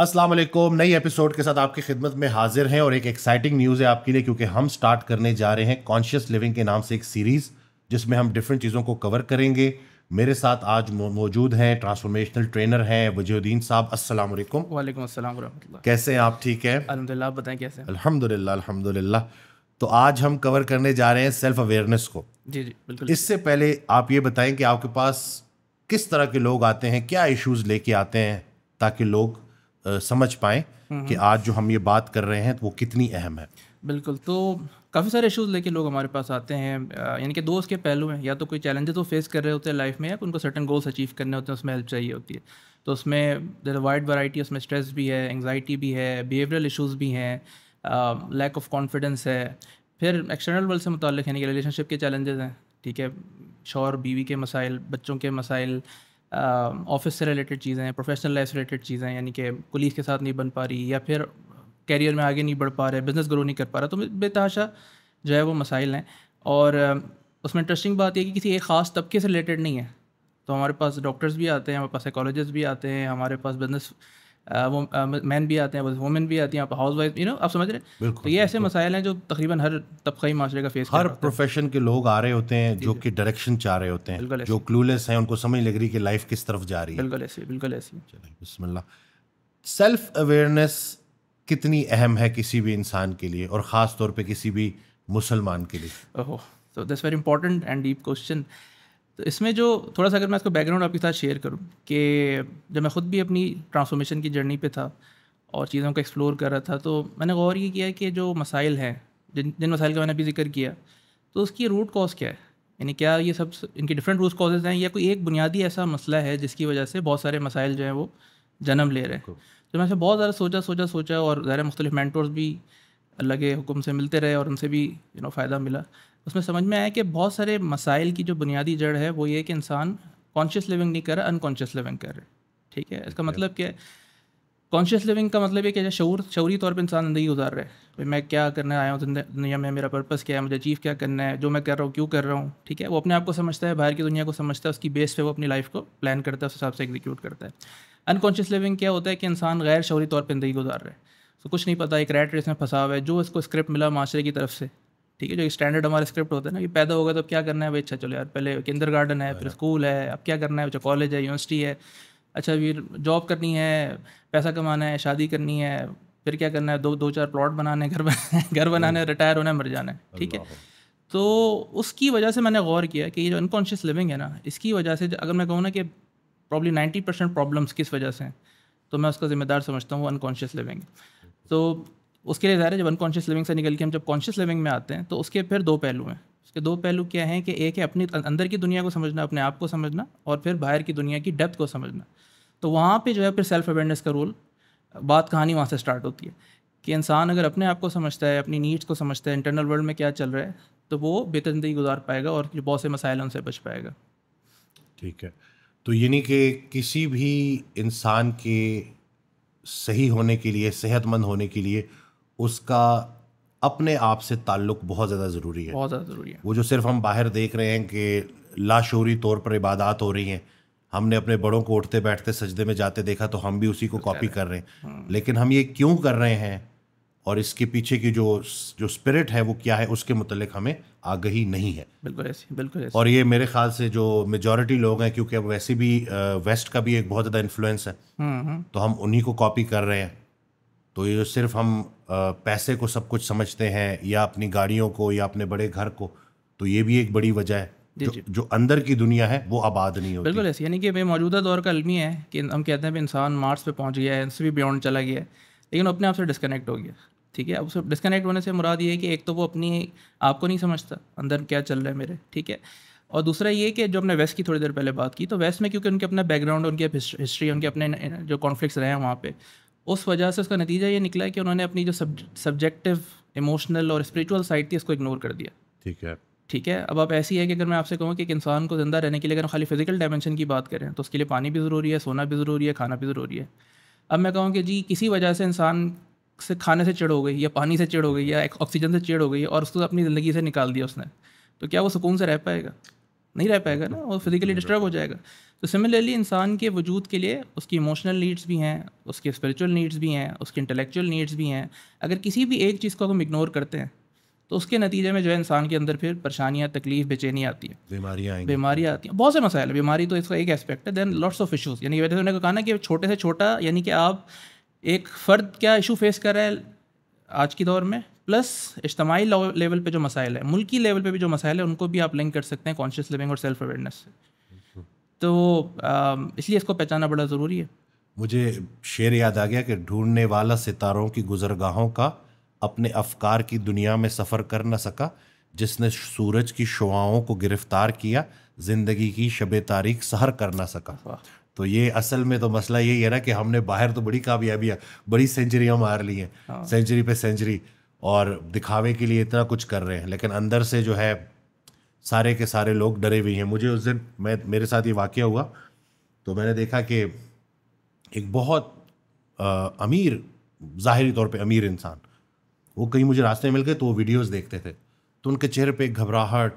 अस्सलाम वालेकुम नई एपिसोड के साथ आपकी खिदमत में हाजिर हैं और एक एक्साइटिंग न्यूज़ है आपके लिए क्योंकि हम स्टार्ट करने जा रहे हैं कॉन्शियस लिविंग के नाम से एक सीरीज़ जिसमें हम डिफरेंट चीज़ों को कवर करेंगे मेरे साथ आज मौजूद हैं ट्रांसफॉर्मेशनल ट्रेनर हैं वजीउद्दीन साहब अस्सलाम वालेकुम वालेकुम अस्सलाम कैसे हैं आप ठीक हैं अल्हम्दुलिल्लाह बताएं कैसे अल्हम्दुलिल्लाह अल्हम्दुलिल्लाह तो आज हम कवर करने जा रहे हैं सेल्फ अवेयरनेस को जी जी बिल्कुल इससे पहले आप ये बताएं कि आपके पास किस तरह के लोग आते हैं क्या इश्यूज लेके आते हैं ताकि लोग समझ पाएँ हम्म, कि हम्म। आज जो हम ये बात कर रहे हैं तो वो कितनी अहम है बिल्कुल तो काफ़ी सारे इश्यूज़ लेके लोग हमारे पास आते हैं यानी कि दो उसके पहलू हैं या तो कोई चैलेंजेस वो फेस कर रहे होते हैं लाइफ में या उनको सर्टन गोल्स अचीव करने होते हैं उसमें हेल्प चाहिए होती है तो उसमें देर वाइड वराइटी उसमें स्ट्रेस भी है एंगजाइटी भी है बिहेवियरल इशूज़ भी हैं लैक ऑफ कॉन्फिडेंस है फिर एक्सटर्नल वर्ल्ड से मुतल यानी कि रिलेशनशिप के चैलेंजेस हैं ठीक है शोर बीवी के मसाइल बच्चों के मसाइल ऑफिस से रिलेटेड चीज़ें हैं प्रोफेशनल लाइफ से रिलेटेड चीज़ें यानी कि पुलिस के साथ नहीं बन पा रही या फिर कैरियर में आगे नहीं बढ़ पा रहे बिज़नेस ग्रो नहीं कर पा रहा तो बेतहाशा जो है वो मसाइल हैं और उसमें इंटरेस्टिंग बात यह कि किसी एक ख़ास तबके से रिलेटेड नहीं है तो हमारे पास डॉक्टर्स भी आते हैं हमारे पास साइकोलॉजिस्ट भी आते हैं हमारे पास बिज़नेस मैन भी आते हैं बस वुमेन भी आती हैं आप हाउस वाइफ यू नो आप समझ रहे हैं तो ये ऐसे मसाइल हैं जो तकरीबन हर तबकाई माशरे का फेस हर प्रोफेशन के लोग आ रहे होते हैं जो कि डायरेक्शन चाह रहे होते हैं जो क्लूलेस हैं उनको समझ लग रही कि लाइफ किस तरफ जा रही है बिल्कुल ऐसी बिल्कुल ऐसी बसमल्ला सेल्फ अवेयरनेस कितनी अहम है किसी भी इंसान के लिए और ख़ास तौर पर किसी भी मुसलमान के लिए ओहो so this very important and deep question तो इसमें जो थोड़ा सा अगर मैं इसको बैकग्राउंड आपके साथ शेयर करूँ कि जब मैं ख़ुद भी अपनी ट्रांसफॉर्मेशन की जर्नी पे था और चीज़ों को एक्सप्लोर कर रहा था तो मैंने गौर ये किया कि जो मसाइल हैं जिन जिन मसाइल का मैंने अभी जिक्र किया तो उसकी रूट कॉज क्या है यानी क्या ये सब इनके डिफरेंट रूट कॉजेज हैं या कोई एक बुनियादी ऐसा मसला है जिसकी वजह से बहुत सारे मसाइल जो हैं वो जन्म ले रहे हैं तो मैंने बहुत ज़्यादा सोचा सोचा सोचा और ज़्यादा मुख्तलिफ मैंटोर्स भी अलग के हुक्म से मिलते रहे और उनसे भी यू नो फ़ायदा मिला उसमें समझ में आया कि बहुत सारे मसाइल की जो बुनियादी जड़ है वो ये कि इंसान कॉन्शियस लिविंग नहीं कर रहा अनकॉन्शियस लिविंग कर रहा ठीक है इसका मतलब क्या है कॉन्शियस लिविंग का मतलब ये कि शौर शौरी तौर पर इंसान ज़िंदगी गुजार रहा है भाई मैं क्या करने आया हूँ दुनिया में मेरा पर्पस क्या है मुझे अचीव क्या करना है जो मैं कर रहा हूँ क्यों कर रहा हूँ ठीक है वो अपने आप को समझता है बाहर की दुनिया को समझता है उसकी बेस पे वो अपनी लाइफ को प्लान करता है उस हिसाब से एग्जीक्यूट करता है अनकॉन्शियस लिविंग क्या होता है कि इंसान गैर शौरी तौर पर ज़िंदगी गुजार रहा है सो कुछ नहीं पता एक रेट रेस में फंसा हुआ है जो इसको स्क्रिप्ट मिला माशरे की तरफ से ठीक है जो स्टैंडर्ड हमारे स्क्रिप्ट होता है ना कि पैदा होगा तो क्या करना है भाई अच्छा चलो यार पहले किंदर गार्डन है हाँ फिर स्कूल है अब क्या करना है अच्छा कॉलेज है यूनिवर्सिटी है अच्छा फिर जॉब करनी है पैसा कमाना है शादी करनी है फिर क्या करना है दो दो चार प्लॉट बनाने घर बनाने घर बनाने रिटायर होना है मर जाना है ठीक है तो उसकी वजह से मैंने गौर किया कि ये जो अनकॉन्शियस लिविंग है ना इसकी वजह से अगर मैं कहूँ ना कि प्रॉब्ली नाइन्टी परसेंट प्रॉब्लम्स किस वजह से हैं तो मैं उसका ज़िम्मेदार समझता हूँ वो अनकॉन्शियस हम्म। लिविंग तो उसके लिए ज़ाहिर है जब अनकॉन्शियस लिविंग से निकल के हम जब कॉन्शियस लिविंग में आते हैं तो उसके फिर दो पहलू हैं उसके दो पहलू क्या हैं कि एक है अपनी अंदर की दुनिया को समझना अपने आप को समझना और फिर बाहर की दुनिया की डेप्थ को समझना तो वहाँ पर जो है फिर सेल्फ अवेयरनेस का रोल बात कहानी वहाँ से स्टार्ट होती है कि इंसान अगर अपने आप को समझता है अपनी नीड्स को समझता है इंटरनल वर्ल्ड में क्या चल रहा है तो वो बेहतर ज़िंदगी गुजार पाएगा और जो बहुत से मसाइल उनसे बच पाएगा ठीक है तो यानी कि किसी भी इंसान के सही होने के लिए सेहतमंद होने के लिए उसका अपने आप से ताल्लुक बहुत ज़्यादा ज़रूरी है बहुत ज़्यादा ज़रूरी है वो जो सिर्फ हम बाहर देख रहे हैं कि लाशोरी तौर पर इबादत हो रही हैं हमने अपने बड़ों को उठते बैठते सजदे में जाते देखा तो हम भी उसी को कॉपी अच्छा कर रहे हैं हाँ। लेकिन हम ये क्यों कर रहे हैं और इसके पीछे की जो जो स्पिरिट है वो क्या है उसके मतलब हमें आगही नहीं है बिल्कुल ऐसी बिल्कुल ऐसी। और ये मेरे ख्याल से जो मेजोरिटी लोग हैं क्योंकि अब वैसे भी वेस्ट का भी एक बहुत ज़्यादा इन्फ्लुएंस है हम्म, हम्म। तो हम उन्हीं को कॉपी कर रहे हैं तो ये सिर्फ हम पैसे को सब कुछ समझते हैं या अपनी गाड़ियों को या अपने बड़े घर को तो ये भी एक बड़ी वजह है जो, जो अंदर की दुनिया है वो आबाद नहीं होती बिल्कुल ऐसी यानी कि मौजूदा दौर का अलमी है कि हम कहते हैं इंसान मार्स पे पहुंच गया है इनसे भी बियॉन्ड चला गया है लेकिन अपने आप से डिस्कनेक्ट हो गया ठीक है अब उससे डिस्कनेक्ट होने से मुराद ये है कि एक तो वो अपनी आपको नहीं समझता अंदर क्या चल रहा है मेरे ठीक है और दूसरा ये कि जो हमने वेस्ट की थोड़ी देर पहले बात की तो वेस्ट में क्योंकि उनके अपना बैकग्राउंड उनकी हिस्ट्री उनके अपने जो कॉन्फ्लिक्ट्स रहे हैं वहाँ पे उस वजह से उसका नतीजा ये निकला कि उन्होंने अपनी जो सब सब्जेक्टिव इमोशनल और स्परिचुअल साइड थी उसको इग्नोर कर दिया ठीक है ठीक है अब आप ऐसी है कि अगर मैं आपसे कहूँ कि एक इंसान को ज़िंदा रहने के लिए अगर हम खाली फिजिकल डायमेंशन की बात करें तो उसके लिए पानी भी ज़रूरी है सोना भी ज़रूरी है खाना भी ज़रूरी है अब मैं कहूँ कि जी किसी वजह से इंसान से खाने से चिड़ हो गई या पानी से चिड़ हो गई या ऑक्सीजन से चिड़ हो गई और उसको अपनी ज़िंदगी से निकाल दिया उसने तो क्या वो सुकून से रह पाएगा नहीं रह पाएगा ना वो फिजिकली डिस्टर्ब हो जाएगा तो सिमिलरली इंसान के वजूद के लिए उसकी इमोशनल नीड्स भी हैं उसके स्पिरिचुअल नीड्स भी हैं उसके इंटेलेक्चुअल नीड्स भी हैं अगर किसी भी एक चीज़ को हम इग्नोर करते हैं तो उसके नतीजे में जो है इंसान के अंदर फिर परेशानियाँ तकलीफ बेचैनी आती है बीमारियाँ बीमारियाँ आती हैं बहुत से मसाइल बीमारी तो इसका एक एस्पेक्ट है देन लॉट्स ऑफ इशूज़ यानी वैसे उन्होंने कहा ना कि छोटे से छोटा यानी कि आप एक फ़र्द क्या इशू फेस कर रहे हैं आज के दौर में प्लस इज्तमाही लेवल पे जो मसाइल है मुल्की लेवल पे भी जो मसाइल है उनको भी आप लिंक कर सकते हैं कॉन्शियस लिविंग और सेल्फ अवेयरनेस से तो इसलिए इसको पहचाना बड़ा ज़रूरी है मुझे शेर याद आ गया कि ढूंढने वाला सितारों की गुजरगाहों का अपने अफकार की दुनिया में सफ़र कर न सका जिसने सूरज की शुआओं को गिरफ्तार किया ज़िंदगी की शब तारीख सहर कर ना सका तो ये असल में तो मसला यही है ना कि हमने बाहर तो बड़ी कामयाबियाँ बड़ी सेंचुरियाँ मार ली हैं सेंचुरी हाँ। पे सेंचुरी और दिखावे के लिए इतना कुछ कर रहे हैं लेकिन अंदर से जो है सारे के सारे लोग डरे हुए हैं मुझे उस दिन मैं मेरे साथ ये वाक़ हुआ तो मैंने देखा कि एक बहुत आ, अमीर ज़ाहरी तौर पे अमीर इंसान वो कहीं मुझे रास्ते में मिल गए तो वो वीडियोस देखते थे तो उनके चेहरे पे घबराहट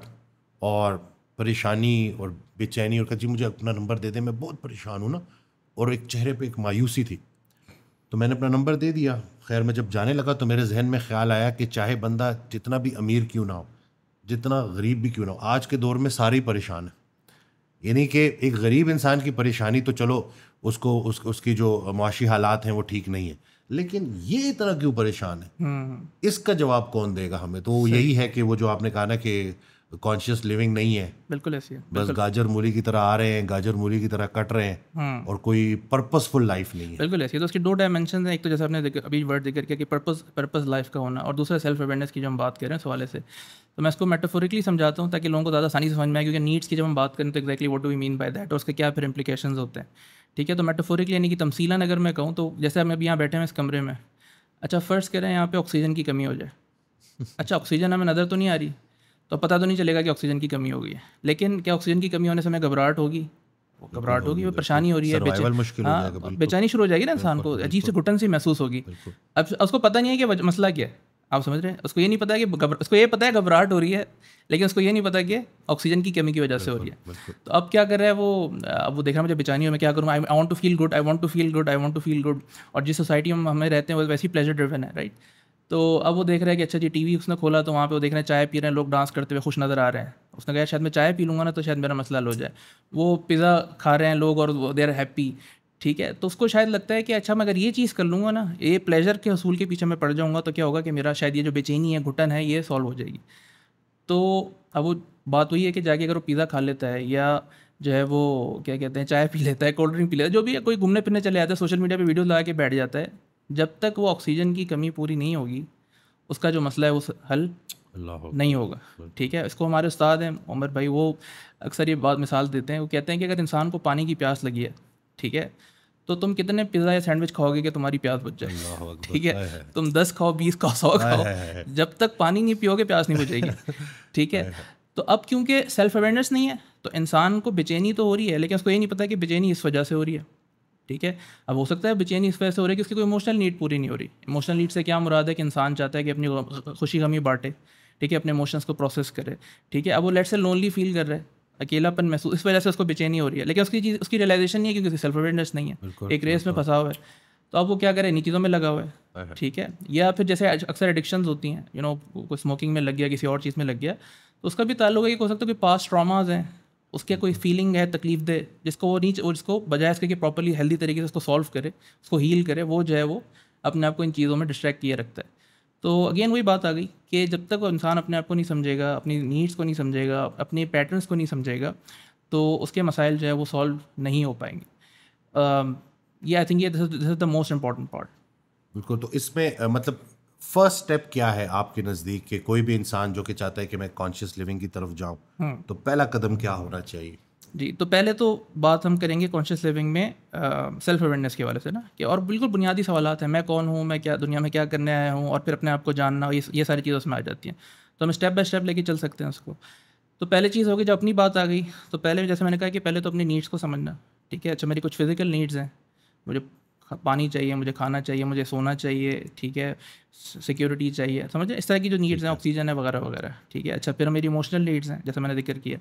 और परेशानी और बेचैनी और कहा मुझे अपना नंबर दे दे मैं बहुत परेशान हूँ ना और एक चेहरे पे एक मायूसी थी तो मैंने अपना नंबर दे दिया खैर मैं जब जाने लगा तो मेरे जहन में ख्याल आया कि चाहे बंदा जितना भी अमीर क्यों ना हो जितना गरीब भी क्यों ना हो आज के दौर में सारी परेशान है यानी कि एक गरीब इंसान की परेशानी तो चलो उसको उस उसकी जो मुआशी हालात हैं वो ठीक नहीं है लेकिन ये इतना क्यों परेशान है हम्म। इसका जवाब कौन देगा हमें तो यही है कि वो जो आपने कहा ना कि कॉन्शियस लिविंग नहीं है बिल्कुल ऐसी है बस गाजर मूली की तरह आ रहे हैं गाजर मूली की तरह कट रहे हैं हाँ। और कोई पर्पसफुल लाइफ नहीं है बिल्कुल ऐसी है तो उसकी दो डायमेंशन है एक तो जैसे आपने अभी वर्ड जिक्र किया कि पर्पस पर्पस लाइफ का होना और दूसरा सेल्फ अवेयरनेस की जो हम बात कर रहे हैं सवाले से तो मैं इसको मेटाफोरिकली समझाता हूँ ताकि लोगों को ज़्यादा आसानी से समझ में आए क्योंकि नीड्स की जब हम बात करें तो exactly what do we mean by that और उसके क्या फिर इम्प्लीकेशन होते हैं ठीक है तो मेटाफोरिकली यानी कि तमसीलन अगर मैं कहूँ तो जैसे हम अभी यहाँ बैठे हैं इस कमरे में अच्छा फर्स्ट कह रहे हैं यहाँ पे ऑक्सीजन की कमी हो जाए अच्छा ऑक्सीजन हमें नज़र तो नहीं आ रही तो पता तो नहीं चलेगा कि ऑक्सीजन की कमी हो गई है लेकिन क्या ऑक्सीजन की कमी होने से हमें घबराहट होगी घबराहट होगी वो परेशानी हो रही है हाँ, बेचैनी शुरू हो जाएगी ना इंसान को अजीब से घुटन सी महसूस होगी अब उसको पता नहीं है कि मसला क्या है आप समझ रहे हैं उसको ये नहीं पता कि उसको ये पता है घबराहट हो रही है लेकिन उसको ये नहीं पता कि ऑक्सीजन की कमी की वजह से हो रही है तो अब क्या कर रहा है वो अब वो देख रहा है मुझे बेचानी मैं क्या करूँ I want to feel good I want to feel good I want to feel good और जिस सोसाइटी में हमें रहते हैं वो ही प्लेजर ड्रिवन है राइट तो अब वो देख रहा है कि अच्छा जी टीवी उसने खोला तो वहाँ पे वो देख रहे हैं चाय पी रहे हैं लोग डांस करते हुए खुश नज़र आ रहे हैं उसने कहा शायद मैं चाय पी लूँगा ना तो शायद मेरा मसला हो जाए वो पिज़्ज़ा खा रहे हैं लोग और दे आर हैप्पी ठीक है तो उसको शायद लगता है कि अच्छा मैं अगर ये चीज़ कर लूँगा ना ये प्लेजर के असूल के पीछे मैं पड़ जाऊँगा तो क्या होगा कि मेरा शायद ये जो बेचैनी है घुटन है ये सॉल्व हो जाएगी तो अब वो बात वही है कि जाके अगर वो पिज़्ज़ा खा लेता है या जो है वो क्या कहते हैं चाय पी लेता है कोल्ड ड्रिंक पी लेता है जो भी है कोई घूमने फिरने चले जाता है सोशल मीडिया पे वीडियो लगा के बैठ जाता है जब तक वो ऑक्सीजन की कमी पूरी नहीं होगी उसका जो मसला है वो हल नहीं होगा ठीक है इसको हमारे उस्ताद हैं उमर भाई वो अक्सर ये बात मिसाल देते हैं वो कहते हैं कि अगर इंसान को पानी की प्यास लगी है ठीक है तो तुम कितने पिज़्ज़ा या सैंडविच खाओगे कि तुम्हारी प्यास बच जाए ठीक है, है तुम दस खाओ बीस खाओ सौ खाओ जब तक पानी नहीं पियोगे प्यास नहीं बुझेगी ठीक है तो अब क्योंकि सेल्फ अवेयरनेस नहीं है तो इंसान को बेचैनी तो हो रही है लेकिन उसको ये नहीं पता कि बेचैनी इस वजह से हो रही है ठीक है अब हो सकता है बेचैनी इस वजह से हो रही है कि उसकी कोई इमोशनल नीड पूरी नहीं हो रही इमोशनल नीड से क्या मुराद है कि इंसान चाहता है कि अपनी खुशी गमी बांटे ठीक है अपने इमोशंस को प्रोसेस करे ठीक है अब वो लेट से लोनली फील कर रहे हैं अकेलापन महसूस इस वजह से उसको बेचैनी हो रही है लेकिन उसकी चीज़ उसकी रियलाइजेशन नहीं है क्योंकि सेल्फ अवेयरनेस नहीं है एक रेस में फंसा हुआ है तो अब वो क्या करें इन्हीं चीज़ों में लगा हुआ है ठीक है या फिर जैसे अक्सर एडिक्शंस होती हैं यू नो कोई स्मोकिंग में लग गया किसी और चीज़ में लग गया तो उसका भी ताल्लुक है कि हो सकता है कि पास ट्रामाज हैं उसके कोई फीलिंग है तकलीफ दे जिसको वो नीचे जिसको बजाय इसके कि प्रॉपरली हेल्दी तरीके से उसको सॉल्व करे उसको हील करे वो जो है वो अपने आप को इन चीज़ों में डिस्ट्रैक्ट किए रखता है तो अगेन वही बात आ गई कि जब तक वो इंसान अपने आप को नहीं समझेगा अपनी नीड्स को नहीं समझेगा अपने पैटर्न्स को नहीं समझेगा तो उसके मसाइल जो है वो सॉल्व नहीं हो पाएंगे ये आई थिंक ये this is the most important part बिल्कुल तो इसमें मतलब फर्स्ट स्टेप क्या है आपके नज़दीक के कोई भी इंसान जो कि चाहता है कि मैं कॉन्शियस लिविंग की तरफ जाऊँ हम्म। तो पहला कदम क्या होना चाहिए जी तो पहले तो बात हम करेंगे कॉन्शियस लिविंग में सेल्फ अवेयरनेस के वाले से ना कि और बिल्कुल बुनियादी सवाल हैं मैं कौन हूँ मैं क्या दुनिया में क्या करने आया हूँ और फिर अपने आप को जानना ये ये सारी चीज़ें उसमें आ जाती हैं तो हम स्टेप बाय स्टेप लेके चल सकते हैं उसको तो पहले चीज़ होगी जब अपनी बात आ गई तो पहले जैसे मैंने कहा कि पहले तो अपनी नीड्स को समझना ठीक है अच्छा मेरी कुछ फिज़िकल नीड्स हैं मुझे पानी चाहिए मुझे खाना चाहिए मुझे सोना चाहिए ठीक है सिक्योरिटी चाहिए समझे इस तरह की जो नीड्स हैं ऑक्सीजन है वगैरह वगैरह ठीक है अच्छा फिर मेरी इमोशनल नीड्स हैं जैसे मैंने जिक्र किया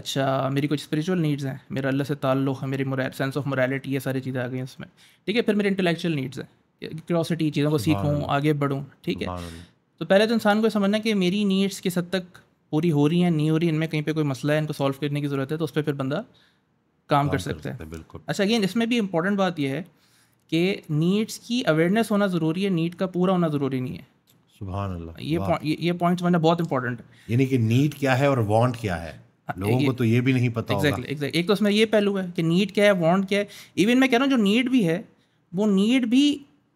अच्छा मेरी कुछ स्पिरिचुअल नीड्स हैं मेरा अल्लाह से ताल्लुक़ है मेरी सेंस ऑफ मोरालिटी ये सारी चीज़ें आ गई उसमें ठीक है फिर मेरी इंटेलेक्चुअल नीड्स हैं क्रॉसिटी चीज़ों को सीखूँ आगे बढ़ूँ ठीक है तो पहले तो इंसान को समझना कि मेरी नीड्स किस हद तक पूरी हो रही हैं नहीं हो रही इनमें कहीं पे कोई मसला है इनको सॉल्व करने की ज़रूरत है तो उस पर फिर बंदा काम कर सकते हैं बिल्कुल अच्छा अगेन इसमें भी इंपॉर्टेंट बात यह है कि नीड्स की अवेयरनेस होना ज़रूरी है नीड का पूरा होना ज़रूरी नहीं है सुबह अल्लाह ये ये, पॉइंट समझना बहुत इंपॉर्टेंट है यानी कि नीड क्या है और वांट क्या है हाँ, लोगों को तो ये भी नहीं पता exactly, exactly. एक तो उसमें ये पहलू है कि नीड क्या है वांट क्या है इवन मैं कह रहा हूँ जो नीड भी है वो नीड भी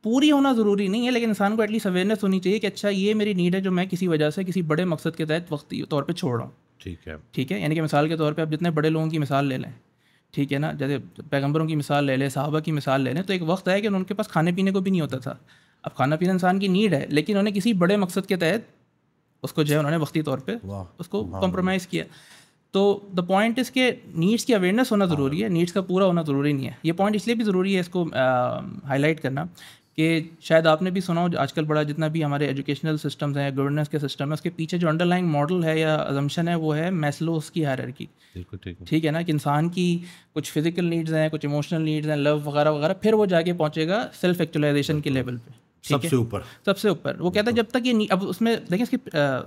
पूरी होना ज़रूरी नहीं है लेकिन इंसान को एटलीस्ट अवेयरनेस होनी चाहिए कि अच्छा ये मेरी नीड है जो मैं किसी वजह से किसी बड़े मकसद के तहत वक्त तौर पर छोड़ रहा हूँ ठीक है ठीक है यानी कि मिसाल के तौर पर आप जितने बड़े लोगों की मिसाल ले लें ठीक है ना जैसे पैगम्बरों की मिसाल ले लें साहबा की मिसाल ले लें तो एक वक्त आया कि उनके पास खाने पीने को भी नहीं होता था अब खाना पीना इंसान की नीड है लेकिन उन्हें किसी बड़े मकसद के तहत उसको जो है उन्होंने वक्ती तौर पर उसको कॉम्प्रोमाइज़ किया तो द पॉइंट इसके नीड्स की अवेयरनेस होना हाँ। ज़रूरी है नीड्स का पूरा होना ज़रूरी नहीं है ये पॉइंट इसलिए भी ज़रूरी है इसको हाईलाइट करना कि शायद आपने भी सुना हो आजकल बड़ा जितना भी हमारे एजुकेशनल सिस्टम्स हैं गवर्नेंस के सिस्टम है उसके पीछे जो अंडरलाइंग मॉडल है या अजम्पन है वो है मैसलोस की की ठीक है ना कि इंसान की कुछ फिजिकल नीड्स हैं कुछ इमोशनल नीड्स हैं लव वगैरह वगैरह फिर वो जाके पहुँचेगा सेल्फ एक्चुलाइजेशन के लेवल पर सबसे ऊपर सबसे ऊपर वो कहता है जब तक ये अब उसमें देखें इसकी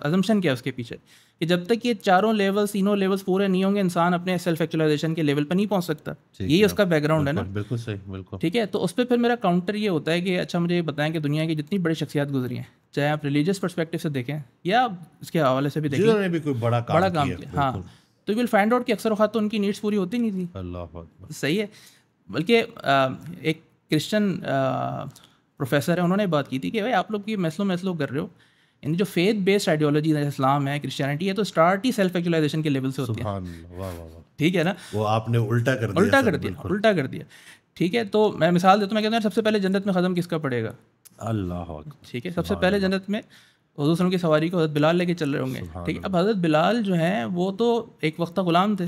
अजम्पन क्या है उसके पीछे कि जब तक ये चारों लेवल्स तीनों लेवल्स पूरे नहीं होंगे इंसान अपने सेल्फ एक्चुअलाइजेशन के लेवल पर नहीं पहुंच सकता यही उसका बैकग्राउंड है ना बिल्कुल सही बिल्कुल ठीक है तो उस पर फिर मेरा काउंटर ये होता है कि अच्छा मुझे बताएं कि दुनिया की जितनी बड़ी शख्सियात गुजरी हैं चाहे आप रिलीजियस परस्पेक्टिव से देखें या उसके हवाले से भी देखें भी कोई बड़ा काम बड़ा काम किया हाँ तो विल फाइंड आउट कि अक्सर वक्त तो उनकी नीड्स पूरी होती नहीं थी अल्लाह सही है बल्कि एक क्रिश्चियन प्रोफेसर है उन्होंने बात की थी कि भाई आप लोग ये मैसलो मैसलो कर रहे हो यानी जो फेथ बेस्ड आइडियोलॉजी है इस्लाम है क्रिश्चियनिटी है तो स्टार्ट ही सेल्फ एक्चुअलाइजेशन के लेवल से होती है ठीक है ना वो आपने उल्टा कर दिया उल्टा कर दिया उल्टा कर दिया ठीक है तो मैं मिसाल देता हूँ मैं कहता हूँ सबसे पहले जन्नत में ख़त्म किसका पड़ेगा अल्लाह ठीक है सबसे पहले जन्नत में हजूसन की सवारी को हज़रत बिलाल लेके चल रहे होंगे ठीक है अब हज़रत बिलाल जो हैं वो तो एक वक्त गुलाम थे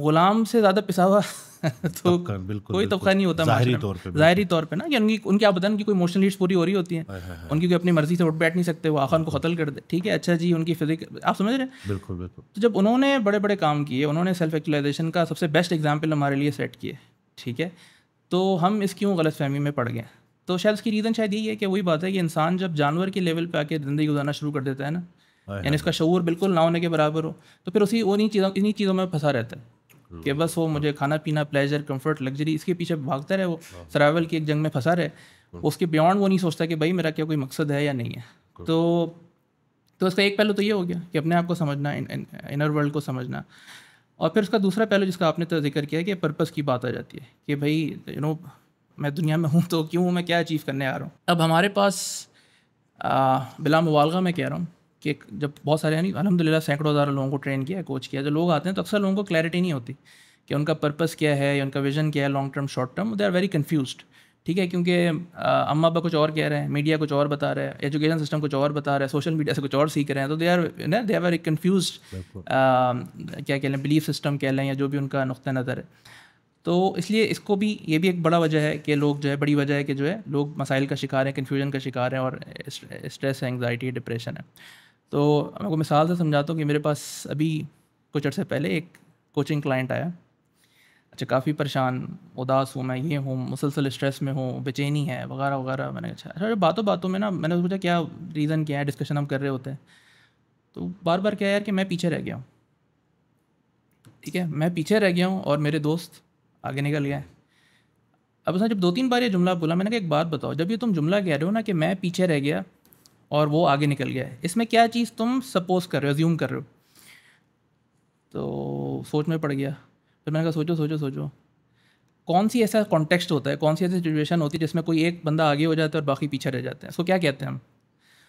गुलाम से ज़्यादा पिसा हुआ तो बिल्कुल कोई तबका नहीं होता जाहरी तौर पे जाहरी तौर पे ना कि उनकी उनके आप बताने की कोई इमोशनल नीड्स पूरी हो रही होती हैं उनकी कोई अपनी मर्जी से उठ बैठ नहीं सकते वो आखा उनको कतल कर दे ठीक है अच्छा जी उनकी फिजिक आप समझ रहे हैं बिल्कुल बिल्कुल तो जब उन्होंने बड़े बड़े काम किए उन्होंने सेल्फ एक्चुअलाइजेशन का सबसे बेस्ट एग्जाम्पल हमारे लिए सेट किए ठीक है तो हम इस क्यों गलत फहमी में पड़ गए तो शायद उसकी रीज़न शायद यही है कि वही बात है कि इंसान जब जानवर के लेवल पर आके ज़िंदगी गुजारना शुरू कर देता है ना यानी इसका शूर बिल्कुल ना होने के बराबर हो तो फिर उसी उन्हीं चीज़ों इन्हीं चीज़ों में फंसा रहता है कि हम्म। बस वो मुझे खाना पीना प्लेजर कंफर्ट लग्जरी इसके पीछे भागता रहे वो सरावल हाँ। की एक जंग में फंसा रहे हाँ। उसके बियॉन्ड वो नहीं सोचता कि भाई मेरा क्या कोई मकसद है या नहीं है हाँ। तो तो इसका एक पहलू तो ये हो गया कि अपने आप को समझना इनर वर्ल्ड को समझना और फिर उसका दूसरा पहलू जिसका आपने तो जिक्र किया कि पर्पस की बात आ जाती है कि भाई यू नो मैं दुनिया में हूँ तो क्यों मैं क्या अचीव करने आ रहा हूँ अब हमारे पास बिला मुबालगा मैं कह रहा हूँ कि जब बहुत सारे यानी अलहमदिल्ला सैकड़ों हज़ार लोगों को ट्रेन किया कोच किया जो लोग आते हैं तो अक्सर लोगों को क्लैरिटी नहीं होती कि उनका पर्पस क्या है या उनका विजन क्या है long term short term they are very confuse ठीक है क्योंकि अम्मा अब कुछ और कह रहे हैं मीडिया कुछ और बता रहा है एजुकेशन सिस्टम कुछ और बता रहा है सोशल मीडिया से कुछ और सीख रहे हैं तो दे आर ना दे आर वेरी कन्फ्यूज क्या कह लें बिलीफ सिस्टम कह लें या जो भी उनका नुक़ नज़र है तो इसलिए इसको भी ये भी एक बड़ा वजह है कि लोग जो है बड़ी वजह है कि जो है लोग मसाइल का शिकार हैं कन्फ्यूजन का शिकार हैं और स्ट्रेस एंगजाइटी डिप्रेशन है तो मैं को मिसाल से समझाता हूँ कि मेरे पास अभी कुछ अर्से पहले एक कोचिंग क्लाइंट आया अच्छा काफ़ी परेशान उदास हूँ मैं ये हूँ मुसलसल स्ट्रेस में हूँ बेचैनी है वगैरह वगैरह मैंने अच्छा अच्छा बातों बातों में ना मैंने पूछा क्या रीज़न क्या है डिस्कशन हम कर रहे होते हैं तो बार बार क्या है यार कि मैं पीछे रह गया हूँ ठीक है मैं पीछे रह गया हूँ और मेरे दोस्त आगे निकल गए अब उसने जब दो तीन बार ये जुमला बोला मैंने कहा एक बात बताओ जब ये तुम जुमला कह रहे हो ना कि मैं पीछे रह गया और वो आगे निकल गया है इसमें क्या चीज़ तुम सपोज कर रहे हो ज्यूम कर रहे हो तो सोच में पड़ गया फिर मैंने कहा सोचो सोचो सोचो कौन सी ऐसा कॉन्टेक्स्ट होता है कौन सी ऐसी सिचुएशन होती है जिसमें कोई एक बंदा आगे हो जाता है और बाकी पीछे रह जाते हैं सो क्या कहते हैं हम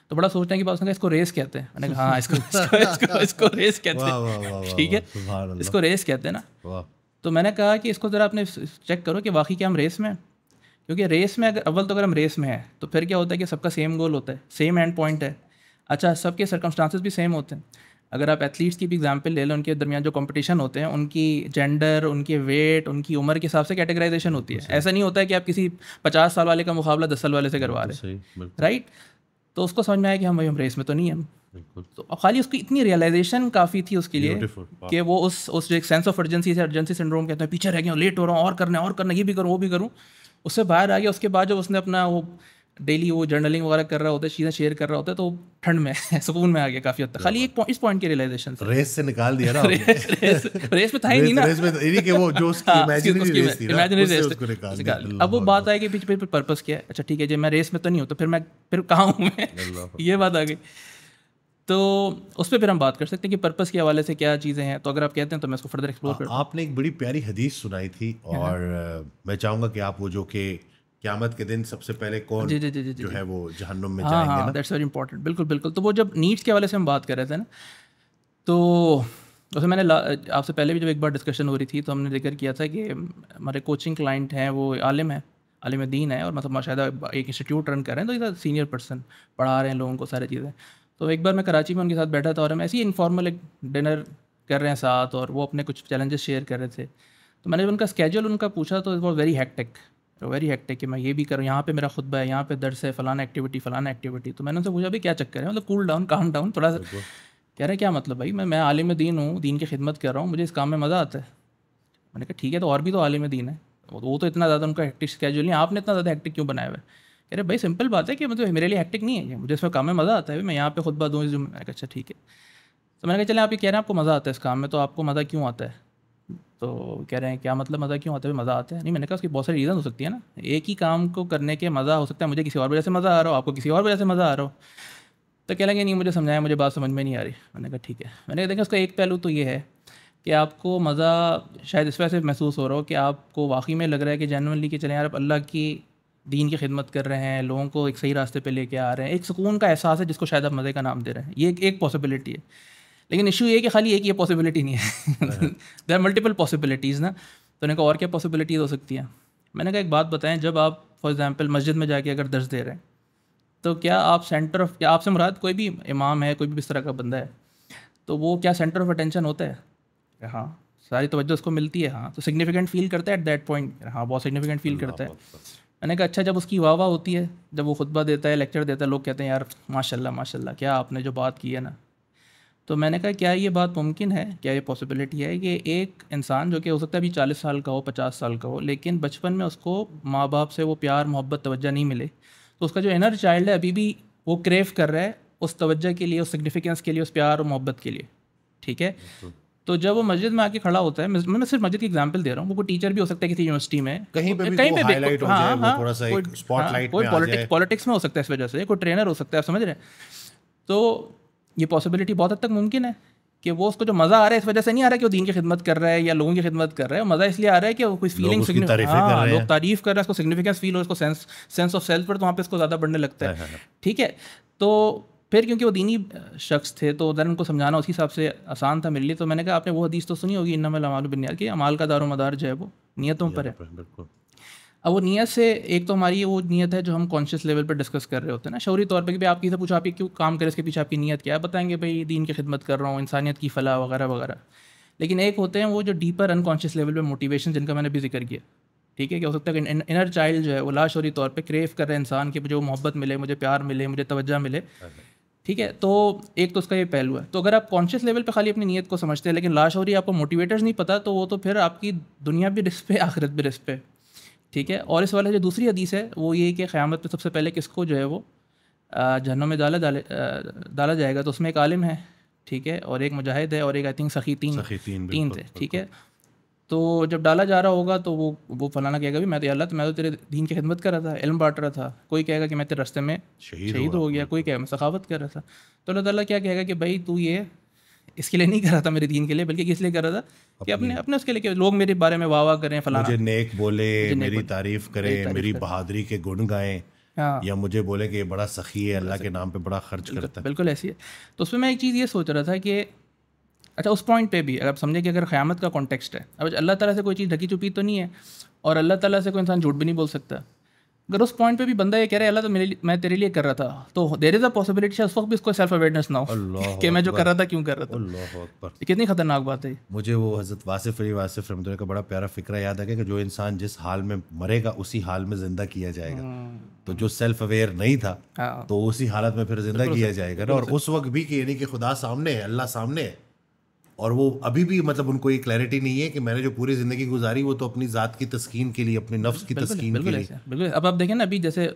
तो बड़ा सोचते हैं कि बात इसको रेस कहते हैं मैंने कहा हाँ इसको इसको इसको, रेस कहते हैं ठीक है इसको रेस कहते हैं ना तो मैंने कहा कि इसको ज़रा अपने चेक करो कि वाकई क्या हम रेस में क्योंकि रेस में अगर अव्वल तो अगर हम रेस में है तो फिर क्या होता है कि सबका सेम गोल होता है सेम एंड पॉइंट है अच्छा सबके सर्कमस्टांसिस भी सेम होते हैं अगर आप एथलीट्स की भी एग्जाम्पल ले लो उनके दरमियान जो कंपटीशन होते हैं उनकी जेंडर उनके वेट उनकी उम्र के हिसाब से कैटेगराइजेशन होती है ऐसा नहीं होता है कि आप किसी पचास साल वाले का मुकाबला दस साल वाले से करवा रहे राइट तो उसको समझ में आया कि हम भाई हम रेस में तो नहीं हम तो खाली उसकी इतनी रियलाइजेशन काफ़ी थी उसके लिए कि वो उस उस जो एक सेंस ऑफ अर्जेंसी से अर्जेंसी सिंड्रोम कहते हैं पीछे रह गया लेट हो रहा हूँ और करना और करना ये भी करूँ वो भी करूँ उससे बाहर आ गया उसके बाद जब उसने अपना वो डेली वो जर्नलिंग वगैरह कर रहा होता है चीज़ें शेयर कर रहा होता है तो ठंड में सुकून में आ गया काफ़ी हद तक खाली एक पौ, इस पॉइंट के रियलाइजेशन रेस से निकाल दिया ना रेस, रेस, रेस में था ही नहीं ना रेस में इन्हीं वो जो उसकी इमेजिनरी हाँ, रेस थी अब वो बात आएगी पीछे पर्पज़ क्या है अच्छा ठीक है जी मैं रेस में तो नहीं होता तो फिर मैं फिर कहाँ हूँ मैं ये बात आ गई तो उस पर फिर हम बात कर सकते हैं कि पर्पस के हवाले से क्या चीज़ें हैं तो अगर आप कहते हैं तो मैं इसको फर्दर एक्सप्लोर कर आपने एक बड़ी प्यारी हदीस सुनाई थी हाँ। और मैं चाहूँगा कि आप वो जो कि क्यामत के दिन सबसे पहले कौन जी जी जी जी जो है वो जहनुम में हाँ, हाँ दैट्स वेरी इंपॉर्टेंट बिल्कुल बिल्कुल तो वो जब नीड्स के हवाले से हम बात कर रहे थे ना तो उसमें मैंने आपसे पहले भी जब एक बार डिस्कशन हो रही थी तो हमने जिक्र किया था कि हमारे कोचिंग क्लाइंट हैं वो आलिम है आलिम दीन है और मतलब शायद एक इंस्टीट्यूट रन कर रहे हैं तो सीनियर पर्सन पढ़ा रहे हैं लोगों को सारी चीज़ें तो एक बार मैं कराची में उनके साथ बैठा था और हम ऐसे ही इनफॉर्मल एक डिनर कर रहे हैं साथ और वो अपने कुछ चैलेंजेस शेयर कर रहे थे तो मैंने उनका स्केजल उनका पूछा तो वो वेरी हैक्टिक वेरी हैक्टिक कि मैं ये भी करूँ यहाँ पे मेरा ख़ुदबा है यहाँ पे दर्द है फ़लाना एक्टिविटी फ़लाना एक्टिविटी तो मैंने उनसे पूछा भाई क्या चक्कर है मतलब कूल डाउन काम डाउन थोड़ा सा कह रहे हैं क्या मतलब भाई मैं मैं आलिम दीन हूँ दीन की खिदमत कर रहा हूँ मुझे इस काम में मज़ा आता है मैंने कहा ठीक है तो और भी तो आलिम दीन है वो तो इतना ज़्यादा उनका हैक्टिक स्केजूल नहीं आपने इतना ज़्यादा हैक्टिक क्यों बनाया हुआ है कह रहे भाई सिंपल बात है कि मतलब मेरे लिए हैक्टिक नहीं है मुझे इसमें काम में मज़ा आता है मैं यहाँ पे खुद बात दूँ जो मैंने कहा अच्छा ठीक है तो मैंने कहा चले आप ये कह रहे हैं आपको मज़ा आता है इस काम में तो आपको मज़ा क्यों आता है तो कह रहे हैं क्या मतलब मज़ा क्यों आता है मज़ा आता है नहीं मैंने कहा उसकी बहुत सारी रीज़न हो सकती है ना एक ही काम को करने के मज़ा हो सकता है मुझे किसी और वजह से मज़ा आ रहा हो आपको किसी और वजह से मज़ा आ रहा हो तो कह लेंगे नहीं मुझे समझाया मुझे बात समझ में नहीं आ रही मैंने कहा ठीक है मैंने कहा देखा उसका एक पहलू तो ये है कि आपको मज़ा शायद इस वजह से महसूस हो रहा हो कि आपको वाकई में लग रहा है कि जेनवनली कि चले यार अल्लाह की दीन की खिदमत कर रहे हैं लोगों को एक सही रास्ते पे लेके आ रहे हैं एक सुकून का एहसास है जिसको शायद आप मज़े का नाम दे रहे हैं ये एक पॉसिबिलिटी है लेकिन इशू ये कि खाली एक ये पॉसिबिलिटी नहीं है दे आर मल्टीपल पॉसिबिलिटीज़ ना तो उन्हें कहा और क्या पॉसिबिलिटीज़ हो सकती हैं मैंने कहा एक बात बताएं जब आप फॉर एग्ज़ाम्पल मस्जिद में जाके अगर दर्ज दे रहे हैं तो क्या आप सेंटर ऑफ क्या आपसे मुराद कोई भी इमाम है कोई भी इस तरह का बंदा है तो वो क्या सेंटर ऑफ अटेंशन होता है हाँ सारी तवज्जो उसको मिलती है हाँ तो सिग्निफिकेंट फील करता है एट दैट पॉइंट हाँ बहुत सिग्निफिकेंट फील करता है अच्छा। मैंने कहा अच्छा जब उसकी वाह वाह होती है जब वो खुतबा देता है लेक्चर देता है लोग कहते हैं यार माशा माशा क्या आपने जो बात की है ना तो मैंने कहा क्या ये बात मुमकिन है क्या ये पॉसिबिलिटी है कि एक इंसान जो कि हो सकता है अभी चालीस साल का हो पचास साल का हो लेकिन बचपन में उसको माँ बाप से वो प्यार मोहब्बत तवज्जो नहीं मिले तो उसका जो इनर चाइल्ड है अभी भी वो क्रेव कर रहा है उस तवज्जा के लिए उस सिग्निफिकेंस के लिए उस प्यार और मोहब्बत के लिए ठीक है तो जब वो मस्जिद में आके खड़ा होता है मैं सिर्फ मस्जिद की एग्जांपल दे रहा हूँ वो कोई टीचर भी हो सकता है किसी यूनिवर्सिटी में कहीं पे भी कहीं पे भी हाँ हाँ, स्पॉटलाइट कोई पॉलिटिक्स पॉलिटिक्स हाँ, में हो सकता है इस वजह से कोई ट्रेनर हो सकता है आप समझ रहे हैं तो ये पॉसिबिलिटी बहुत हद तक मुमकिन है कि वो उसको जो मज़ा आ रहा है इस वजह से नहीं आ रहा कि वो दीन की खिदमत कर रहा है या लोगों की खिदमत कर रहा है मज़ा इसलिए आ रहा है कि वो कोई फीलिंग लोग हाँ, तारीफ कर रहे हैं उसको सिग्निफिकेंस फील हो उसको सेंस सेंस ऑफ सेल्फ पर तो वहाँ पे इसको ज़्यादा बढ़ने लगता है हाँ, ठीक है तो फिर क्योंकि वो दीनी शख्स थे तो उधर उनको समझाना उसी हिसाब से आसान था मेरे लिए तो मैंने कहा आपने वो हदीस तो सुनी होगी इन्नमल अमाल बिनियाद की अमाल का दारो मदार जो है वो नीयतों पर है बिल्कुल अब वो नीयत से एक तो हमारी वो नीयत है जो हम कॉन्शियस लेवल पर डिस्कस कर रहे होते हैं ना शौरी तौर पर कि भाई आप किसी पूछो आप क्यों काम करें इसके पीछे आपकी नीयत क्या है बताएंगे भाई दीन की खिदमत कर रहा हूँ इंसानियत की फलाह वगैरह वगैरह लेकिन एक होते हैं वो जो डीपर अनकॉन्शियस लेवल पर मोटिवेशन जिनका मैंने भी जिक्र किया ठीक है कि हो सकता है कि इनर चाइल्ड जो है वो लाशौरी तौर पर क्रेव कर रहे इंसान कि मुझे वो मोहब्बत मिले मुझे प्यार मिले मुझे तवज्जा मिले ठीक है तो एक तो उसका ये पहलू है तो अगर आप कॉन्शियस लेवल पे खाली अपनी नीयत को समझते हैं लेकिन लाश हो रही है आपको मोटिवेटर्स नहीं पता तो वो तो फिर आपकी दुनिया भी रिस्क पे आखिरत भी रिस्क पे ठीक है और इस वाले जो दूसरी हदीस है वो ये कि क़्यामत पे सबसे पहले किसको जो है वो जहनों में डाला डाले डाला जाएगा तो उसमें एक आलिम है ठीक है और एक मुजाहिद है और एक आई थिंक सखी तीन सखी तीन, तीन थे ठीक है तो जब डाला जा रहा होगा तो वो वो फलाना कहेगा भी मैं तो अल्लाह तो मैं तो तेरे दीन की खिदमत कर रहा था इलम बांट रहा था कोई कहेगा कि मैं तेरे रस्ते में शहीद हो, हो गया कोई कहेगा मैं सखावत कर रहा था तो अल्लाह ताला क्या कहेगा कि भाई तू ये इसके लिए नहीं कर रहा था मेरे दीन के लिए बल्कि किस लिए कर रहा था कि अपने अपने उसके लिए कि लोग मेरे बारे में वाह वाह करें फलाना मुझे नेक बोले मेरी तारीफ करें मेरी बहादरी के गुण गाएं हाँ। या मुझे बोले कि ये बड़ा सखी है अल्लाह के नाम पे बड़ा खर्च करता है बिल्कुल ऐसी है तो उसमें मैं एक चीज़ ये सोच रहा था कि अच्छा उस पॉइंट पे भी अगर आप समझे कि अगर क़्यामत का कॉन्टेक्स्ट है अब अल्लाह ताला से कोई चीज़ ढकी चुपी तो नहीं है और अल्लाह ताला से कोई इंसान झूठ भी नहीं बोल सकता अगर उस पॉइंट पे भी बंदा ये कह रहा है अल्लाह तो मेरे मैं तेरे लिए कर रहा था तो देर इज़ अ पॉसिबिलिटी उस वक्त भी इसको सेल्फ अवेयरनेस ना हो कि मैं जो कर रहा था क्यों कर रहा था कितनी खतरनाक बात है मुझे वो हज़रत वासिफ अली वासिफ रमदुल्ला का बड़ा प्यारा फिक्र याद आ गया कि जो इंसान जिस हाल में मरेगा उसी हाल में ज़िंदा किया जाएगा हम्म। तो जो सेल्फ अवेयर नहीं था हाँ। तो उसी हालत में फिर ज़िंदा किया जाएगा ना और उस वक्त भी कि यानी कि खुदा सामने है अल्लाह सामने है और वो अभी भी मतलब उनको ये क्लैरिटी नहीं है कि मैंने जो पूरी ज़िंदगी गुजारी वो तो अपनी ज़ात की तस्कीन के लिए अपने नफ्स की तस्कीन के लिए बिल्कुल अब आप देखें ना अभी जैसे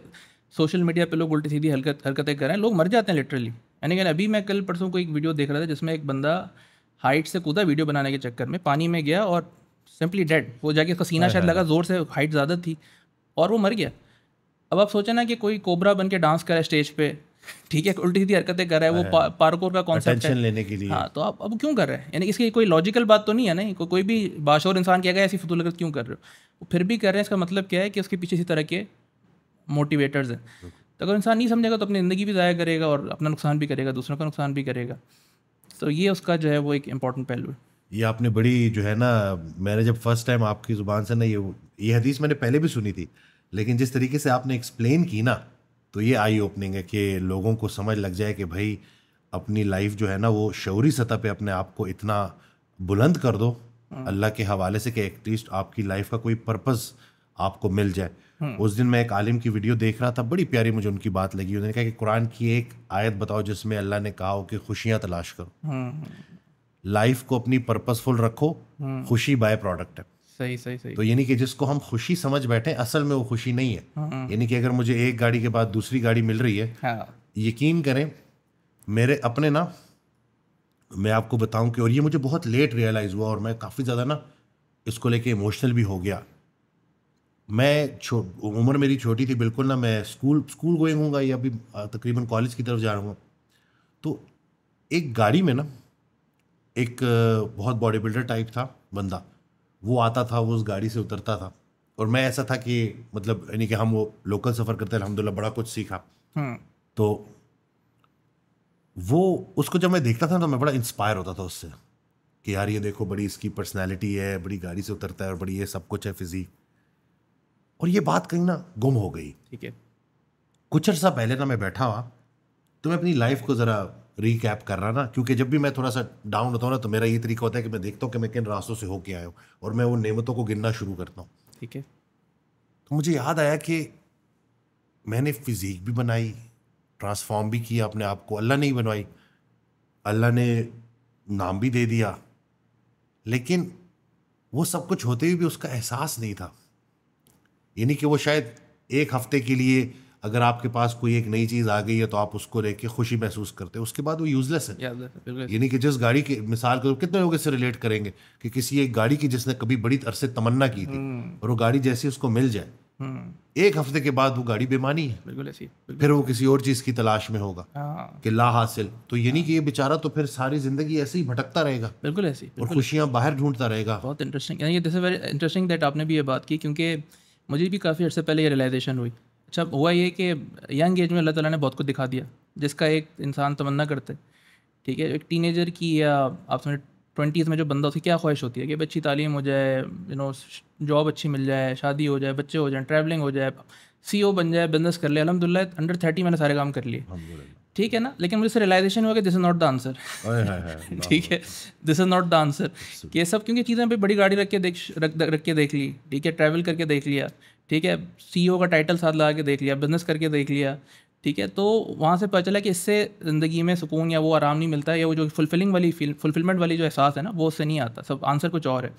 सोशल मीडिया पे लोग उल्टी सीधी हरकत हरकतें कर रहे हैं लोग मर जाते हैं लिटरली यानी कि अभी मैं कल परसों को एक वीडियो देख रहा था जिसमें एक बंदा हाइट से कूदा वीडियो बनाने के चक्कर में पानी में गया और सिंपली डेड वो जाके उसका सीना हाँ, शायद हाँ, लगा हाँ। ज़ोर से हाइट ज़्यादा थी और वो मर गया अब आप सोचें ना कि कोई कोबरा बन के डांस करे स्टेज पे ठीक है उल्टी सीधी हरकतें कर रहा है वो पारकोर का कॉन्सेप्ट है लेने के लिए हाँ तो आप अब क्यों कर रहे हैं यानी इसकी कोई लॉजिकल बात तो नहीं है ना को, कोई भी बाशोर इंसान क्या गया ऐसी फतूल क्यों कर रहे हो फिर भी कर रहे हैं इसका मतलब क्या है कि उसके पीछे इसी तरह के मोटिवेटर्स हैं तो अगर इंसान नहीं समझेगा तो अपनी ज़िंदगी भी ज़ाया करेगा और अपना नुकसान भी करेगा दूसरों का नुकसान भी करेगा तो ये उसका जो है वो एक इम्पॉर्टेंट पहलू है ये आपने बड़ी जो है ना मैंने जब फर्स्ट टाइम आपकी ज़ुबान से ना ये ये हदीस मैंने पहले भी सुनी थी लेकिन जिस तरीके से आपने एक्सप्लेन की ना तो ये आई ओपनिंग है कि लोगों को समझ लग जाए कि भाई अपनी लाइफ जो है ना वो शौरी सतह पे अपने आप को इतना बुलंद कर दो हम्म। अल्लाह के हवाले से कि एटलीस्ट आपकी लाइफ का कोई पर्पज़ आपको मिल जाए हम्म। उस दिन मैं एक आलिम की वीडियो देख रहा था बड़ी प्यारी मुझे उनकी बात लगी उन्होंने कहा कि कुरान की एक आयत बताओ जिसमें अल्लाह ने कहा हो कि खुशियाँ तलाश करो लाइफ हम्म, को अपनी पर्पसफुल रखो खुशी बाय प्रोडक्ट है सही सही सही तो यानी कि जिसको हम खुशी समझ बैठे असल में वो खुशी नहीं है हाँ, हाँ। यानी कि अगर मुझे एक गाड़ी के बाद दूसरी गाड़ी मिल रही है हाँ। यकीन करें मेरे अपने ना मैं आपको बताऊं कि और ये मुझे बहुत लेट रियलाइज़ हुआ और मैं काफ़ी ज़्यादा ना इसको लेके इमोशनल भी हो गया मैं छो उम्र मेरी छोटी थी बिल्कुल ना मैं स्कूल स्कूल गोइंग हूँ या अभी तकरीबन कॉलेज की तरफ जा रहा हूँ तो एक गाड़ी में ना एक बहुत बॉडी बिल्डर टाइप था बंदा वो आता था वो उस गाड़ी से उतरता था और मैं ऐसा था कि मतलब यानी कि हम वो लोकल सफ़र करते अलहमदिल्ला बड़ा कुछ सीखा हम्म। तो वो उसको जब मैं देखता था तो मैं बड़ा इंस्पायर होता था उससे कि यार ये देखो बड़ी इसकी पर्सनैलिटी है बड़ी गाड़ी से उतरता है और बड़ी ये सब कुछ है फिजी और ये बात कहीं ना गुम हो गई ठीक है कुछ अर्सा पहले ना मैं बैठा हुआ तो मैं अपनी लाइफ को ज़रा रिकैप कर रहा ना क्योंकि जब भी मैं थोड़ा सा डाउन होता हूँ ना तो मेरा ये तरीका होता है कि मैं देखता हूँ कि मैं किन रास्तों से होके आया हूँ और मैं वो नेमतों को गिनना शुरू करता हूँ ठीक है तो मुझे याद आया कि मैंने फिज़ीक भी बनाई ट्रांसफॉर्म भी किया अपने आप को अल्लाह ने ही बनवाई अल्लाह ने नाम भी दे दिया लेकिन वो सब कुछ होते हुए भी उसका एहसास नहीं था यानी कि वो शायद एक हफ्ते के लिए अगर आपके पास कोई एक नई चीज़ आ गई है तो आप उसको लेके खुशी महसूस करते हैं उसके बाद वो यूजलेस है यानी कि जिस गाड़ी के मिसाल के कितने लोग इससे रिलेट करेंगे कि किसी एक गाड़ी की जिसने कभी बड़ी अरसे तमन्ना की थी हम्म। और वो गाड़ी जैसी उसको मिल जाए हम्म। एक हफ्ते के बाद वो गाड़ी बेमानी है बिल्कुल ऐसी फिर वो किसी और चीज़ की तलाश में होगा हाँ। कि ला हासिल तो यानी हाँ। कि ये बेचारा तो फिर सारी जिंदगी ऐसे ही भटकता रहेगा बिल्कुल ऐसी और खुशियाँ बाहर ढूंढता रहेगा बहुत इंटरेस्टिंग इंटरेस्टिंग दैट आपने भी ये बात की क्योंकि मुझे भी काफ़ी अर्से पहले ये रियलाइजेशन हुई अच्छा हुआ ये कि यंग एज में अल्लाह ताला ने बहुत कुछ दिखा दिया जिसका एक इंसान तमन्ना करते ठीक है एक टीनेजर की या आप समझ ट्वेंटीज़ में जो बंदा उसकी क्या ख्वाहिश होती है कि अच्छी तालीम हो जाए यू नो जॉब अच्छी मिल जाए शादी हो जाए बच्चे हो जाए ट्रैवलिंग हो जाए सी e बन जाए बिजनेस कर ले अलहमदिल्ला अंडर थर्टी मैंने सारे काम कर लिए ठीक है ना लेकिन मुझे रियलाइजेशन हुआ कि this is not the answer ठीक है this is not the answer ये सब क्योंकि चीज़ें भी बड़ी गाड़ी रख के देख रख रख के देख ली ठीक है ट्रैवल करके देख लिया ठीक है सी e का टाइटल साथ लगा के देख लिया बिजनेस करके देख लिया ठीक है तो वहाँ से पता चला कि इससे ज़िंदगी में सुकून या वो आराम नहीं मिलता है या वो जो फुलफिलिंग वाली फील फुलफिलमेंट वाली जो एहसास है ना वो उससे नहीं आता सब आंसर कुछ और है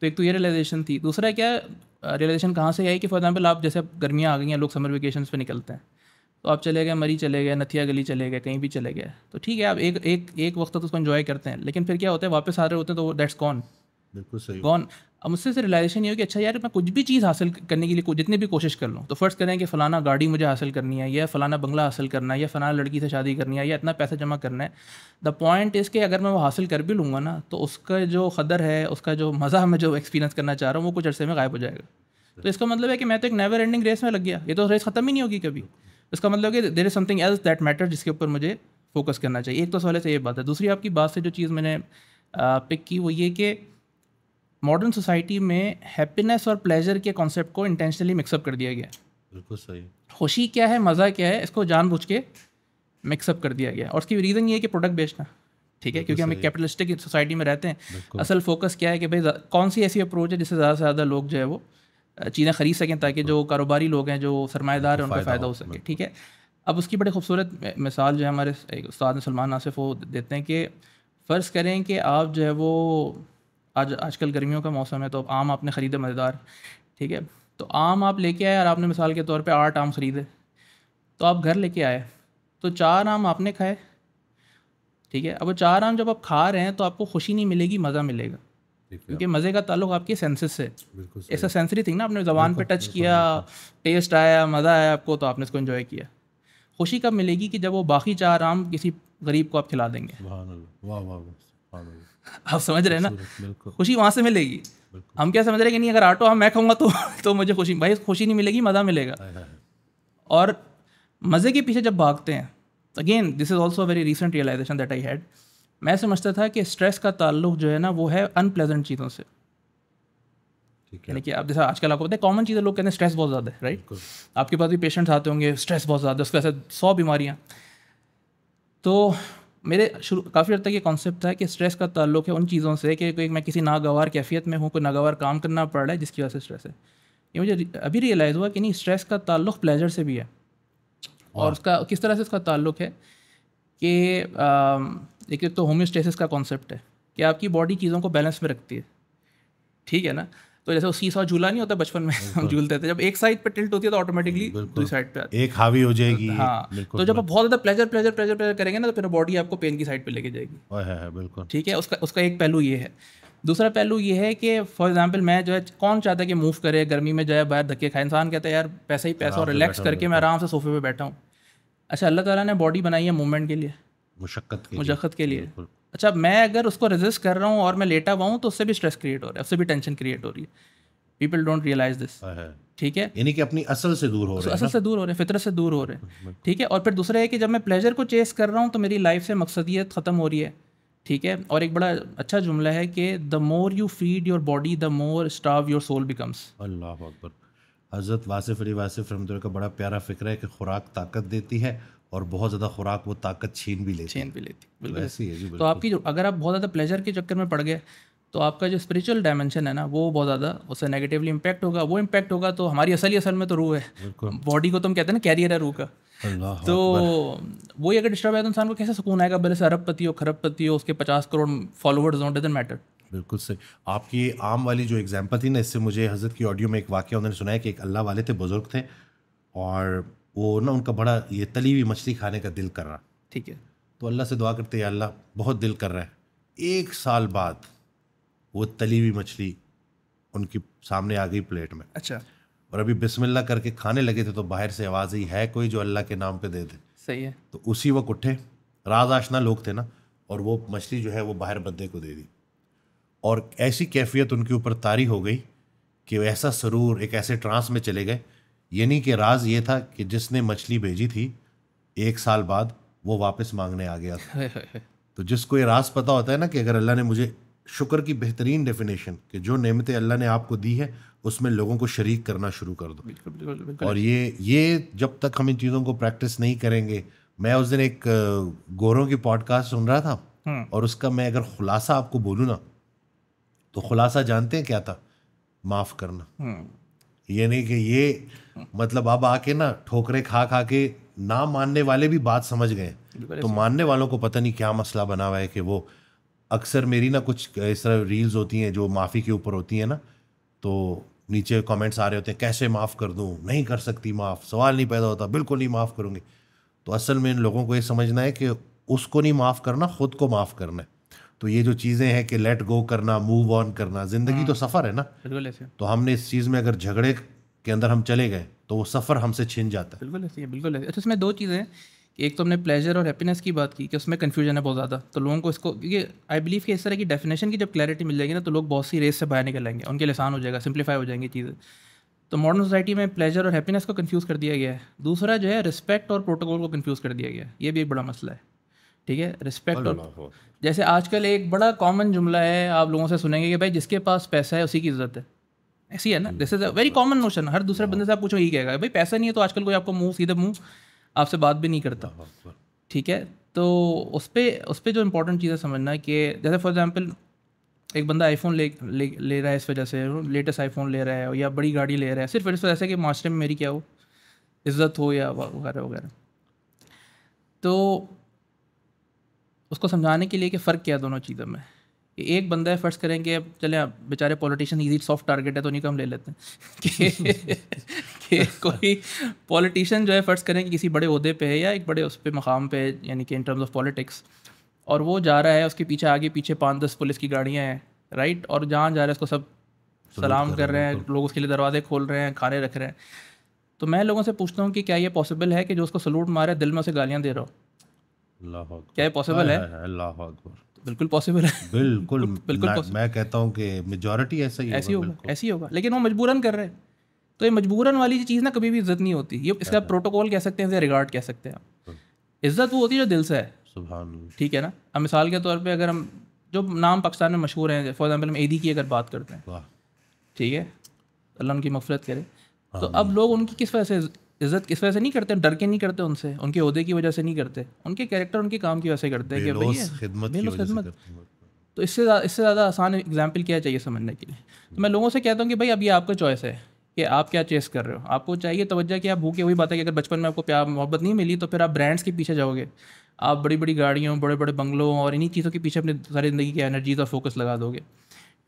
तो एक तो ये रियलाइजेशन थी दूसरा क्या रियलाइजेशन कहाँ से आई कि फॉर एग्जाम्पल आप जैसे गर्मियाँ आ गई हैं लोग समर वेकेशन पर निकलते हैं तो आप चले गए मरी चले गए नथिया गली चले गए कहीं भी चले गए तो ठीक है आप एक एक एक वक्त तक उसको इन्जॉय करते हैं लेकिन फिर क्या होता है वापस आ रहे होते हैं तो दैट्स कॉन बिल्कुल सही कौन अब मुझसे से रिलाइजेशन ये हो कि अच्छा यार मैं कुछ भी चीज़ हासिल करने के लिए जितनी भी कोशिश कर लूँ तो फर्स्ट करें कि फ़लाना गाड़ी मुझे हासिल करनी है या फ़लाना बंगला हासिल करना है या फ़लाना लड़की से शादी करनी है या इतना पैसा जमा करना है द पॉइंट इसके अगर मैं वो हासिल कर भी लूँगा ना तो उसका जो कदर है उसका जो मज़ा मैं जो एक्सपीरियंस करना चाह रहा हूँ वो कुछ अरसे में गायब हो जाएगा तो इसका मतलब है कि मैं तो एक नेवर एंडिंग रेस में लग गया ये तो रेस ख़त्म ही नहीं होगी कभी इसका मतलब कि there is something else that matter जिसके ऊपर मुझे फोकस करना चाहिए एक तो सवाल से ये बात है दूसरी आपकी बात से जो चीज़ मैंने पिक की वो ये कि मॉडर्न सोसाइटी में हैप्पीनेस और प्लेजर के कॉन्सेप्ट को इंटेंशनली मिक्सअप कर दिया गया बिल्कुल सही खुशी क्या है मज़ा क्या है इसको जानबूझ के मिक्सअप कर दिया गया और उसकी रीज़न ये है कि प्रोडक्ट बेचना ठीक है क्योंकि हम एक कैपिटलिस्टिक सोसाइटी में रहते हैं असल फोकस क्या है कि भाई कौन सी ऐसी अप्रोच है जिससे ज़्यादा से ज़्यादा लोग जो है वो चीज़ें ख़रीद सकें ताकि जो हाँ। कारोबारी लोग हैं जो सरमादार हैं उनका फ़ायदा हो सके ठीक है अब उसकी बड़ी खूबसूरत मिसाल जो है हमारे उस्ताद सलमान आसिफ वो देते हैं कि फ़र्ज़ करें कि आप जो है वो आज आजकल गर्मियों का मौसम है तो आप आम आपने ख़रीदे मज़ेदार ठीक है तो आम आप लेके आए और आपने मिसाल के तौर पे आठ आम ख़रीदे तो आप घर लेके आए तो चार आम आपने खाए ठीक है अब वो चार आम जब आप खा रहे हैं तो आपको खुशी नहीं मिलेगी मज़ा मिलेगा क्योंकि मज़े का ताल्लुक आपकी सेंसेस से ऐसा सेंसरी थिंग ना आपने जबान पे टच किया टेस्ट आया मज़ा आया आपको तो आपने इसको इन्जॉय किया खुशी कब मिलेगी कि जब वो बाकी चार आम किसी गरीब को आप खिला देंगे आप समझ रहे हैं ना खुशी वहाँ से मिलेगी हम क्या समझ रहे कि नहीं अगर आटो हम मैं खाऊंगा तो तो मुझे खुशी भाई खुशी नहीं मिलेगी मज़ा मिलेगा और मज़े के पीछे जब भागते हैं again this is also very recent realisation that I had मैं समझता था कि स्ट्रेस का ताल्लुक जो है ना वो है अनप्लेजेंट चीज़ों से यानी कि आप जैसा आजकल आपको पता है कॉमन चीज़ें लोग कहते हैं स्ट्रेस बहुत ज़्यादा है राइट आपके पास भी पेशेंट्स आते होंगे स्ट्रेस बहुत ज़्यादा उसके साथ सौ बीमारियाँ तो मेरे शुरू काफ़ी हद तक ये कॉन्सेप्ट था कि स्ट्रेस का ताल्लुक है उन चीज़ों से कि कोई मैं किसी नागवार कैफियत में हूँ कोई नागवार काम करना पड़ रहा है जिसकी वजह से स्ट्रेस है ये मुझे अभी रियलाइज़ हुआ कि नहीं स्ट्रेस का ताल्लुक प्लेजर से भी है और उसका किस तरह से उसका ताल्लुक है कि एक तो होम्योस्टेसिस का कॉन्सेप्ट है कि आपकी बॉडी चीज़ों को बैलेंस में रखती है ठीक है ना तो जैसे उसी सीसा झूला नहीं होता बचपन में हम झूलते थे जब एक साइड पे टिल्ट होती है तो ऑटोमेटिकली दूसरी साइड पे एक हावी हो जाएगी हाँ तो जब आप बहुत ज़्यादा प्लेजर प्लेजर प्लेजर प्लेजर करेंगे ना तो फिर बॉडी आपको पेन की साइड पे लेके जाएगी बिल्कुल ठीक है उसका उसका एक पहलू ये है दूसरा पहलू ये है कि फॉर एग्जाम्पल मैं जो है कौन चाहता है कि मूव करे गर्मी में जो है बाहर धक्के खाए इंसान कहता है यार पैसा ही पैसा और रिलैक्स करके मैं आराम से सोफे पर बैठा हूँ अच्छा अल्लाह ताला ने बॉडी बनाई है मूवमेंट के लिए मुशक्क़त के मुशक्क़त के लिए अच्छा मैं अगर उसको रेजिस्ट कर रहा हूँ और मैं लेटा हुआ हूँ तो उससे भी स्ट्रेस क्रिएट हो रहा है उससे भी टेंशन क्रिएट हो रही है पीपल डोंट रियलाइज दिस ठीक है यानी कि अपनी असल से दूर हो तो रहे हैं असल से दूर हो रहे हैं फितरत से दूर हो रहे हैं ठीक है और फिर दूसरा है कि जब मैं प्लेजर को चेस कर रहा हूँ तो मेरी लाइफ से मकसदियत ख़त्म हो रही है ठीक है और एक बड़ा अच्छा जुमला है कि the more you feed your body the more starve your soul becomes अल्लाह अकबर हज़रत वासिफ़ अली वासिफ़ रमदुल्ला का बड़ा प्यारा फ़िक्र है कि खुराक ताकत देती है और बहुत ज़्यादा खुराक वो ताकत छीन भी लेती छीन भी लेती बिल्कुल ऐसी है जी तो आपकी जो अगर आप बहुत ज़्यादा प्लेजर के चक्कर में पड़ गए तो आपका जो स्पिरिचुअल डायमेंशन है ना वो बहुत ज़्यादा उससे नेगेटिवली इम्पैक्ट होगा वो इम्पैक्ट होगा तो हमारी असली असल में तो रूह है बॉडी को तो हम कहते हैं ना कैरियर है रूह का तो वही अगर डिस्टर्ब है तो इंसान को कैसे सुकून आएगा भले से अरब पति हो खरब पति हो उसके पचास करोड़ फॉलोअर्स हों डजेंट मैटर बिल्कुल सही आपकी आम वाली जो एग्जाम्पल थी ना इससे मुझे हज़रत की ऑडियो में एक वाक्य उन्होंने सुनाया कि एक अल्लाह वाले थे बुज़ुर्ग थे और वो ना उनका बड़ा ये तली हुई मछली खाने का दिल कर रहा ठीक है तो अल्लाह से दुआ करते हैं अल्लाह बहुत दिल कर रहा है एक साल बाद वो तली हुई मछली उनकी सामने आ गई प्लेट में अच्छा और अभी बिस्मिल्लाह करके खाने लगे थे तो बाहर से आवाज़ ही है कोई जो अल्लाह के नाम पे दे दे सही है तो उसी वक्त उठे राज आशना लोग थे ना और वो मछली जो है वो बाहर बद्दे को दे दी और ऐसी कैफियत उनके ऊपर तारी हो गई कि ऐसा सरूर एक ऐसे ट्रांस में चले गए यानी कि राज ये था कि जिसने मछली भेजी थी एक साल बाद वो वापस मांगने आ गया था तो जिसको ये राज पता होता है ना कि अगर अल्लाह ने मुझे शुक्र की बेहतरीन डेफिनेशन कि जो नेमतें अल्लाह ने आपको दी है उसमें लोगों को शरीक करना शुरू कर दो और ये ये जब तक हम इन चीज़ों को प्रैक्टिस नहीं करेंगे मैं उस दिन एक गोरों की पॉडकास्ट सुन रहा था हम्म। और उसका मैं अगर खुलासा आपको बोलूँ ना तो खुलासा जानते हैं क्या था माफ़ करना हम्म। ये नहीं कि ये मतलब अब आके ना ठोकरे खा खा के ना मानने वाले भी बात समझ गए तो मानने वालों को पता नहीं क्या मसला बना हुआ है कि वो अक्सर मेरी ना कुछ इस तरह रील्स होती हैं जो माफ़ी के ऊपर होती हैं ना तो नीचे कमेंट्स आ रहे होते हैं कैसे माफ़ कर दूँ नहीं कर सकती माफ़ सवाल नहीं पैदा होता बिल्कुल नहीं माफ़ करूँगी तो असल में इन लोगों को ये समझना है कि उसको नहीं माफ़ करना ख़ुद को माफ़ करना है तो ये जो चीज़ें हैं कि लेट गो करना मूव ऑन करना ज़िंदगी हम्म। तो सफ़र है ना बिल्कुल ऐसे तो हमने इस चीज़ में अगर झगड़े के अंदर हम चले गए तो वो सफ़र हमसे छिन जाता है बिल्कुल ऐसे है बिल्कुल ऐसे अच्छा इसमें दो चीज़ें एक तो हमने प्लेजर और हैप्पीनेस की बात की कि उसमें कन्फ्यूजन है बहुत ज़्यादा तो लोगों को इसको ये आई बिलीव कि इस तरह की डेफिनेशन की जब क्लैरिटी मिल जाएगी ना तो लोग बहुत सी रेस से बाहर निकल आएंगे उनके लिए आसान हो जाएगा सिंप्लीफाई हो जाएंगी चीज़ें तो मॉडर्न सोसाइटी में प्लेजर और हैप्पीनेस को कन्फ्यूज़ कर दिया गया है दूसरा जो है रिस्पेक्ट और प्रोटोकॉल को कन्फ्यूज़ कर दिया गया है ये भी एक बड़ा मसला है ठीक है रिस्पेक्ट और जैसे आजकल एक बड़ा कॉमन जुमला है आप लोगों से सुनेंगे कि भाई जिसके पास पैसा है उसी की इज्जत है ऐसी है ना this is a very common notion हर दूसरे बंदे से आप पूछो यही कहेगा भाई पैसा नहीं है तो आजकल कोई आपको मुंह सीधे मुंह आपसे बात भी नहीं करता ठीक है तो उस पर उस पर जो इंपॉर्टेंट चीज़ है समझना कि जैसे फॉर एग्जाम्पल एक बंदा आईफोन ले, ले ले रहा है इस वजह से लेटेस्ट आईफोन ले रहा है या बड़ी गाड़ी ले रहा है सिर्फ इस वजह से कि मास्टर में मेरी क्या हो इज्जत हो या वगैरह वगैरह तो उसको समझाने के लिए कि फ़र्क क्या दोनों चीज़ों में कि एक बंदा है फर्स्ट करेंगे अब चले आप बेचारे पॉलिटिशियन इजी सॉफ्ट टारगेट है तो नहीं कम तो ले लेते हैं कि, कि कोई पॉलिटिशियन जो है फ़र्ज करें कि किसी बड़े अहदे पे है या एक बड़े उस पर मकाम पे यानी कि इन टर्म्स ऑफ पॉलिटिक्स और वो जा रहा है उसके पीछे आगे पीछे पाँच दस पुलिस की गाड़ियाँ हैं राइट और जहाँ जा रहे हैं उसको सब सलाम कर रहे हैं लोग उसके लिए दरवाजे खोल रहे हैं खाने रख रहे हैं तो मैं लोगों से पूछता हूँ कि क्या ये पॉसिबल है कि जो उसको सलूट मारे दिल में उसे गालियाँ दे रहा हो क्या पॉसिबल है अल्लाह अकबर बिल्कुल पॉसिबल है बिल्कुल बिल्कुल मैं कहता हूँ कि मेजोरिटी ऐसा ही ऐसी होगा ऐसी होगा लेकिन वो मजबूरन कर रहे हैं तो ये मजबूरन वाली चीज़ ना कभी भी इज्जत नहीं होती ये इसका प्रोटोकॉल हाँ। कह सकते हैं रिगार्ड कह सकते हैं आप इज्जत वो होती है जो दिल से है सुबह ठीक है ना अब मिसाल के तौर पर अगर हम जो नाम पाकिस्तान में मशहूर हैं फॉर एग्जाम्पल हम ईदी की अगर बात करते हैं ठीक है अल्लाह उनकी मफरत करे तो हाँ। अब लोग उनकी किस वजह से इज्जत किस वजह से नहीं करते डर के नहीं करते उनसे उनके अहदे की वजह से नहीं करते उनके कैरेक्टर उनके काम की वजह से करते हैं तो इससे इससे ज़्यादा आसान एग्जाम्पल क्या चाहिए समझने के लिए तो मैं लोगों से कहता हूँ कि भाई अब ये आपका चॉइस है कि आप क्या चेस कर रहे हो आपको चाहिए तोज्जा कि आप भूखे वही बात है कि अगर बचपन में आपको प्यार मोहब्बत नहीं मिली तो फिर आप ब्रांड्स के पीछे जाओगे आप बड़ी बड़ी गाड़ियों बड़े बड़े बंगलों और इन्हीं चीज़ों के पीछे अपनी सारी ज़िंदगी की एनर्जीज और फोकस लगा दोगे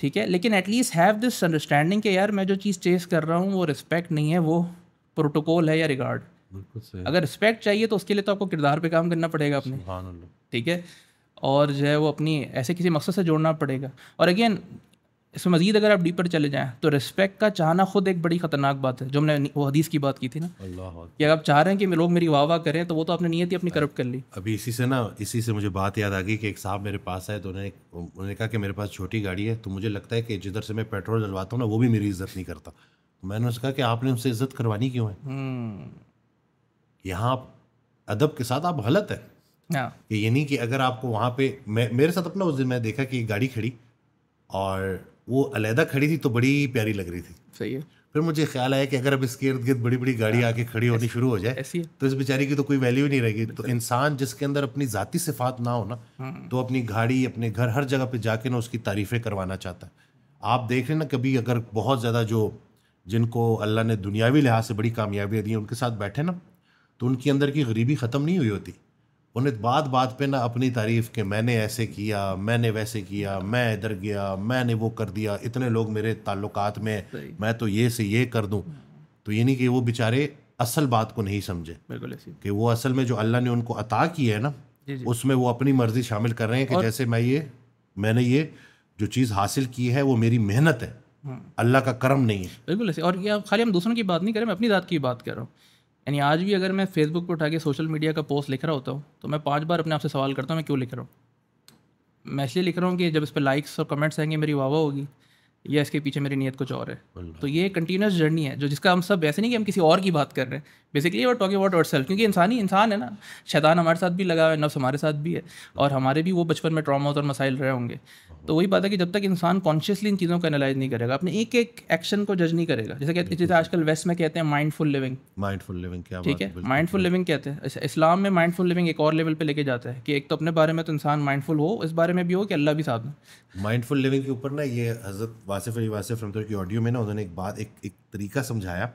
ठीक है लेकिन एटलीस्ट हैव दिस अंडरस्टैंडिंग कि यार मैं जो चीज़ चेस कर रहा हूँ वो रिस्पेक्ट नहीं है वो प्रोटोकॉल है या रिगार्ड अगर रिस्पेक्ट चाहिए तो उसके लिए तो आपको किरदार पे काम करना पड़ेगा अपने ठीक है और जो है वो अपनी ऐसे किसी मकसद से जोड़ना पड़ेगा और अगेन इसमें मजीद अगर आप डीपर चले जाएं तो रिस्पेक्ट का चाहना खुद एक बड़ी खतरनाक बात है जो हमने वो हदीस की बात की थी ना कि अगर आप चाह रहे हैं कि लोग मेरी वाह वाह करें तो वो तो आपने नीयत ही अपनी करप्ट कर ली अभी इसी से ना इसी से मुझे बात याद आ गई कि एक साहब मेरे पास आए तो उन्होंने उन्होंने कहा कि मेरे पास छोटी गाड़ी है तो मुझे लगता है कि जिधर से मैं पेट्रोल डलवाता हूँ ना वो भी मेरी इज्जत नहीं करता मैंने उनसे कहा कि आपने उनसे इज्जत करवानी क्यों है हम्म। यहाँ आप अदब के साथ आप गलत है हाँ। कि ये नहीं कि अगर आपको वहाँ पे मैं मेरे साथ अपना उस दिन मैं देखा कि गाड़ी खड़ी और वो अलहदा खड़ी थी तो बड़ी प्यारी लग रही थी सही है फिर मुझे ख्याल आया कि अगर अब इसके इर्द गिर्द बड़ी बड़ी गाड़ी हाँ। आके खड़ी होनी शुरू हो जाए तो इस बेचारी की तो कोई वैल्यू नहीं रहेगी तो इंसान जिसके अंदर अपनी ज़ाती सिफात ना हो ना हम्म। तो अपनी गाड़ी अपने घर हर जगह पे जाके ना उसकी तारीफ़ें करवाना चाहता है आप देख रहे ना कभी अगर बहुत ज़्यादा जो जिनको अल्लाह ने दुनियावी लिहाज से बड़ी कामयाबियाँ दी उनके साथ बैठे ना तो उनके अंदर की गरीबी ख़त्म नहीं हुई होती उन्हें बात बात पे ना अपनी तारीफ़ के मैंने ऐसे किया मैंने वैसे किया मैं इधर गया मैंने वो कर दिया इतने लोग मेरे ताल्लुकात में मैं तो ये से ये कर दूँ तो ये नहीं कि वो बेचारे असल बात को नहीं समझे बिल्कुल कि वो असल में जो अल्लाह ने उनको अता किया है ना उसमें वो अपनी मर्जी शामिल कर रहे हैं कि जैसे मैं ये मैंने ये जो चीज़ हासिल की है वो मेरी मेहनत है अल्लाह का करम नहीं है बिल्कुल ऐसे और ये खाली हम दूसरों की बात नहीं कर रहे मैं अपनी ज़ात की बात कर रहा हूँ यानी आज भी अगर मैं फेसबुक पर उठा के सोशल मीडिया का पोस्ट लिख रहा होता हूँ तो मैं पाँच बार अपने आपसे सवाल करता हूँ मैं क्यों लिख रहा हूँ मैं इसलिए लिख रहा हूँ कि जब इस पर लाइक्स और कमेंट्स आएंगे मेरी वाह होगी या इसके पीछे मेरी नीयत कुछ और है तो ये कंटिन्यूस जर्नी है जो जिसका हम सब ऐसे नहीं कि हम किसी और की बात कर रहे हैं बेसिकली वो टॉक अबाउट अवर क्योंकि इंसान ही इंसान है ना शैतान हमारे साथ भी लगा हुआ है नफ्स हमारे साथ भी है और हमारे भी वो बचपन में ट्रामाज और मसाइल रहे होंगे तो वही बात है कि जब तक इंसान कॉन्शियसली इन चीज़ों को एनालाइज नहीं करेगा अपने एक एक एक्शन को जज नहीं करेगा जैसे कहते जैसे आजकल वेस्ट में कहते हैं माइंडफुल लिविंग माइंडफुल लिविंग क्या ठीक है माइंडफुल लिविंग कहते हैं अच्छा इस्लाम में माइंडफुल लिविंग एक और लेवल पर लेके जाता है कि एक तो अपने बारे में तो इंसान माइंडफुल हो इस बारे में भी हो कि अल्लाह भी साथ में माइंडफुल लिविंग के ऊपर ना ये हज़रत वासिफ अली वासिफ रमतर की ऑडियो में ना उन्होंने एक बात एक एक तरीका समझाया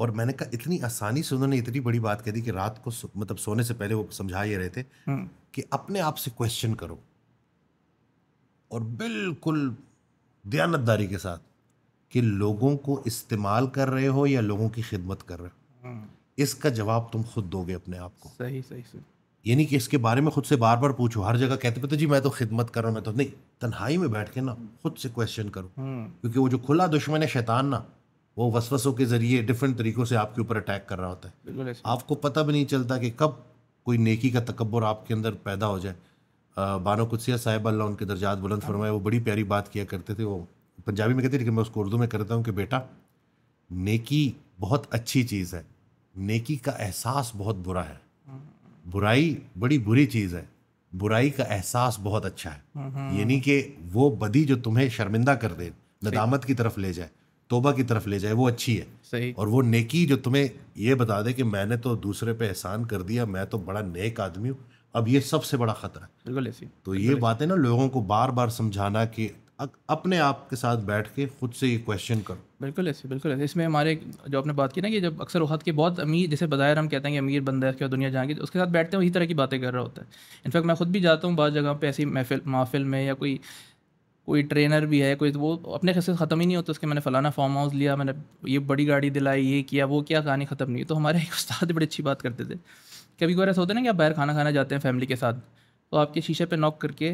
और मैंने कहा इतनी आसानी से उन्होंने इतनी बड़ी बात कह दी कि रात को मतलब सोने से पहले वो समझा ये रहे थे हम्म। कि अपने आप से क्वेश्चन करो और बिल्कुल दयानतदारी के साथ कि लोगों को इस्तेमाल कर रहे हो या लोगों की खिदमत कर रहे हो हम्म। इसका जवाब तुम खुद दोगे अपने आप को सही सही सही यानी कि इसके बारे में खुद से बार बार पूछो हर जगह कहते पता जी मैं तो खिदमत कर रहा हूँ मैं तो नहीं तन्हाई में बैठ के ना खुद से क्वेश्चन करो हम्म। क्योंकि वो जो खुला दुश्मन है शैतान ना वो वसवसों के जरिए डिफरेंट तरीक़ों से आपके ऊपर अटैक कर रहा होता है आपको पता भी नहीं चलता कि कब कोई नेकी का तकबर आपके अंदर पैदा हो जाए बानो कुसिया साहिब अल्लाह उनके दर्जात बुलंद फरमाए वो बड़ी प्यारी बात किया करते थे वो पंजाबी में कहते थे मैं उसको उर्दू में करता हूँ कि बेटा नेकी बहुत अच्छी चीज़ है नेकी का एहसास बहुत बुरा है बुराई बड़ी बुरी चीज़ है बुराई का एहसास बहुत अच्छा है यानी कि वो बदी जो तुम्हें शर्मिंदा कर दे नदामत की तरफ ले जाए तोबा की तरफ ले जाए वो अच्छी है सही और वो नेकी जो तुम्हें ये बता दे कि मैंने तो दूसरे पे एहसान कर दिया मैं तो बड़ा नेक आदमी हूँ अब ये सबसे बड़ा खतरा है तो ये बातें ना लोगों को बार बार समझाना कि अपने आप के साथ बैठ के खुद से ये क्वेश्चन करो बिल्कुल ऐसे बिल्कुल ऐसे इसमें हमारे जो आपने बात की ना कि जब अक्सर वहात के बहुत अमीर जैसे बाहर हम कहते हैं कि अमीर बंदा है क्या दुनिया जाएंगे तो उसके साथ बैठते हैं वही तरह की बातें कर रहा होता है इनफैक्ट मैं खुद भी जाता हूँ बाद जगह पर ऐसी महफिल महफिल में या कोई कोई ट्रेनर भी है कोई तो वो अपने से ख़त्म ही नहीं होता उसके मैंने फ़लाना फार्म हाउस लिया मैंने ये बड़ी गाड़ी दिलाई ये किया वो क्या कहानी ख़त्म नहीं तो हमारे उस्ताद बड़ी अच्छी बात करते थे कभी कभार ऐसा होता है ना कि आप बाहर खाना खाना जाते हैं फैमिली के साथ तो आपके शीशे पे नॉक करके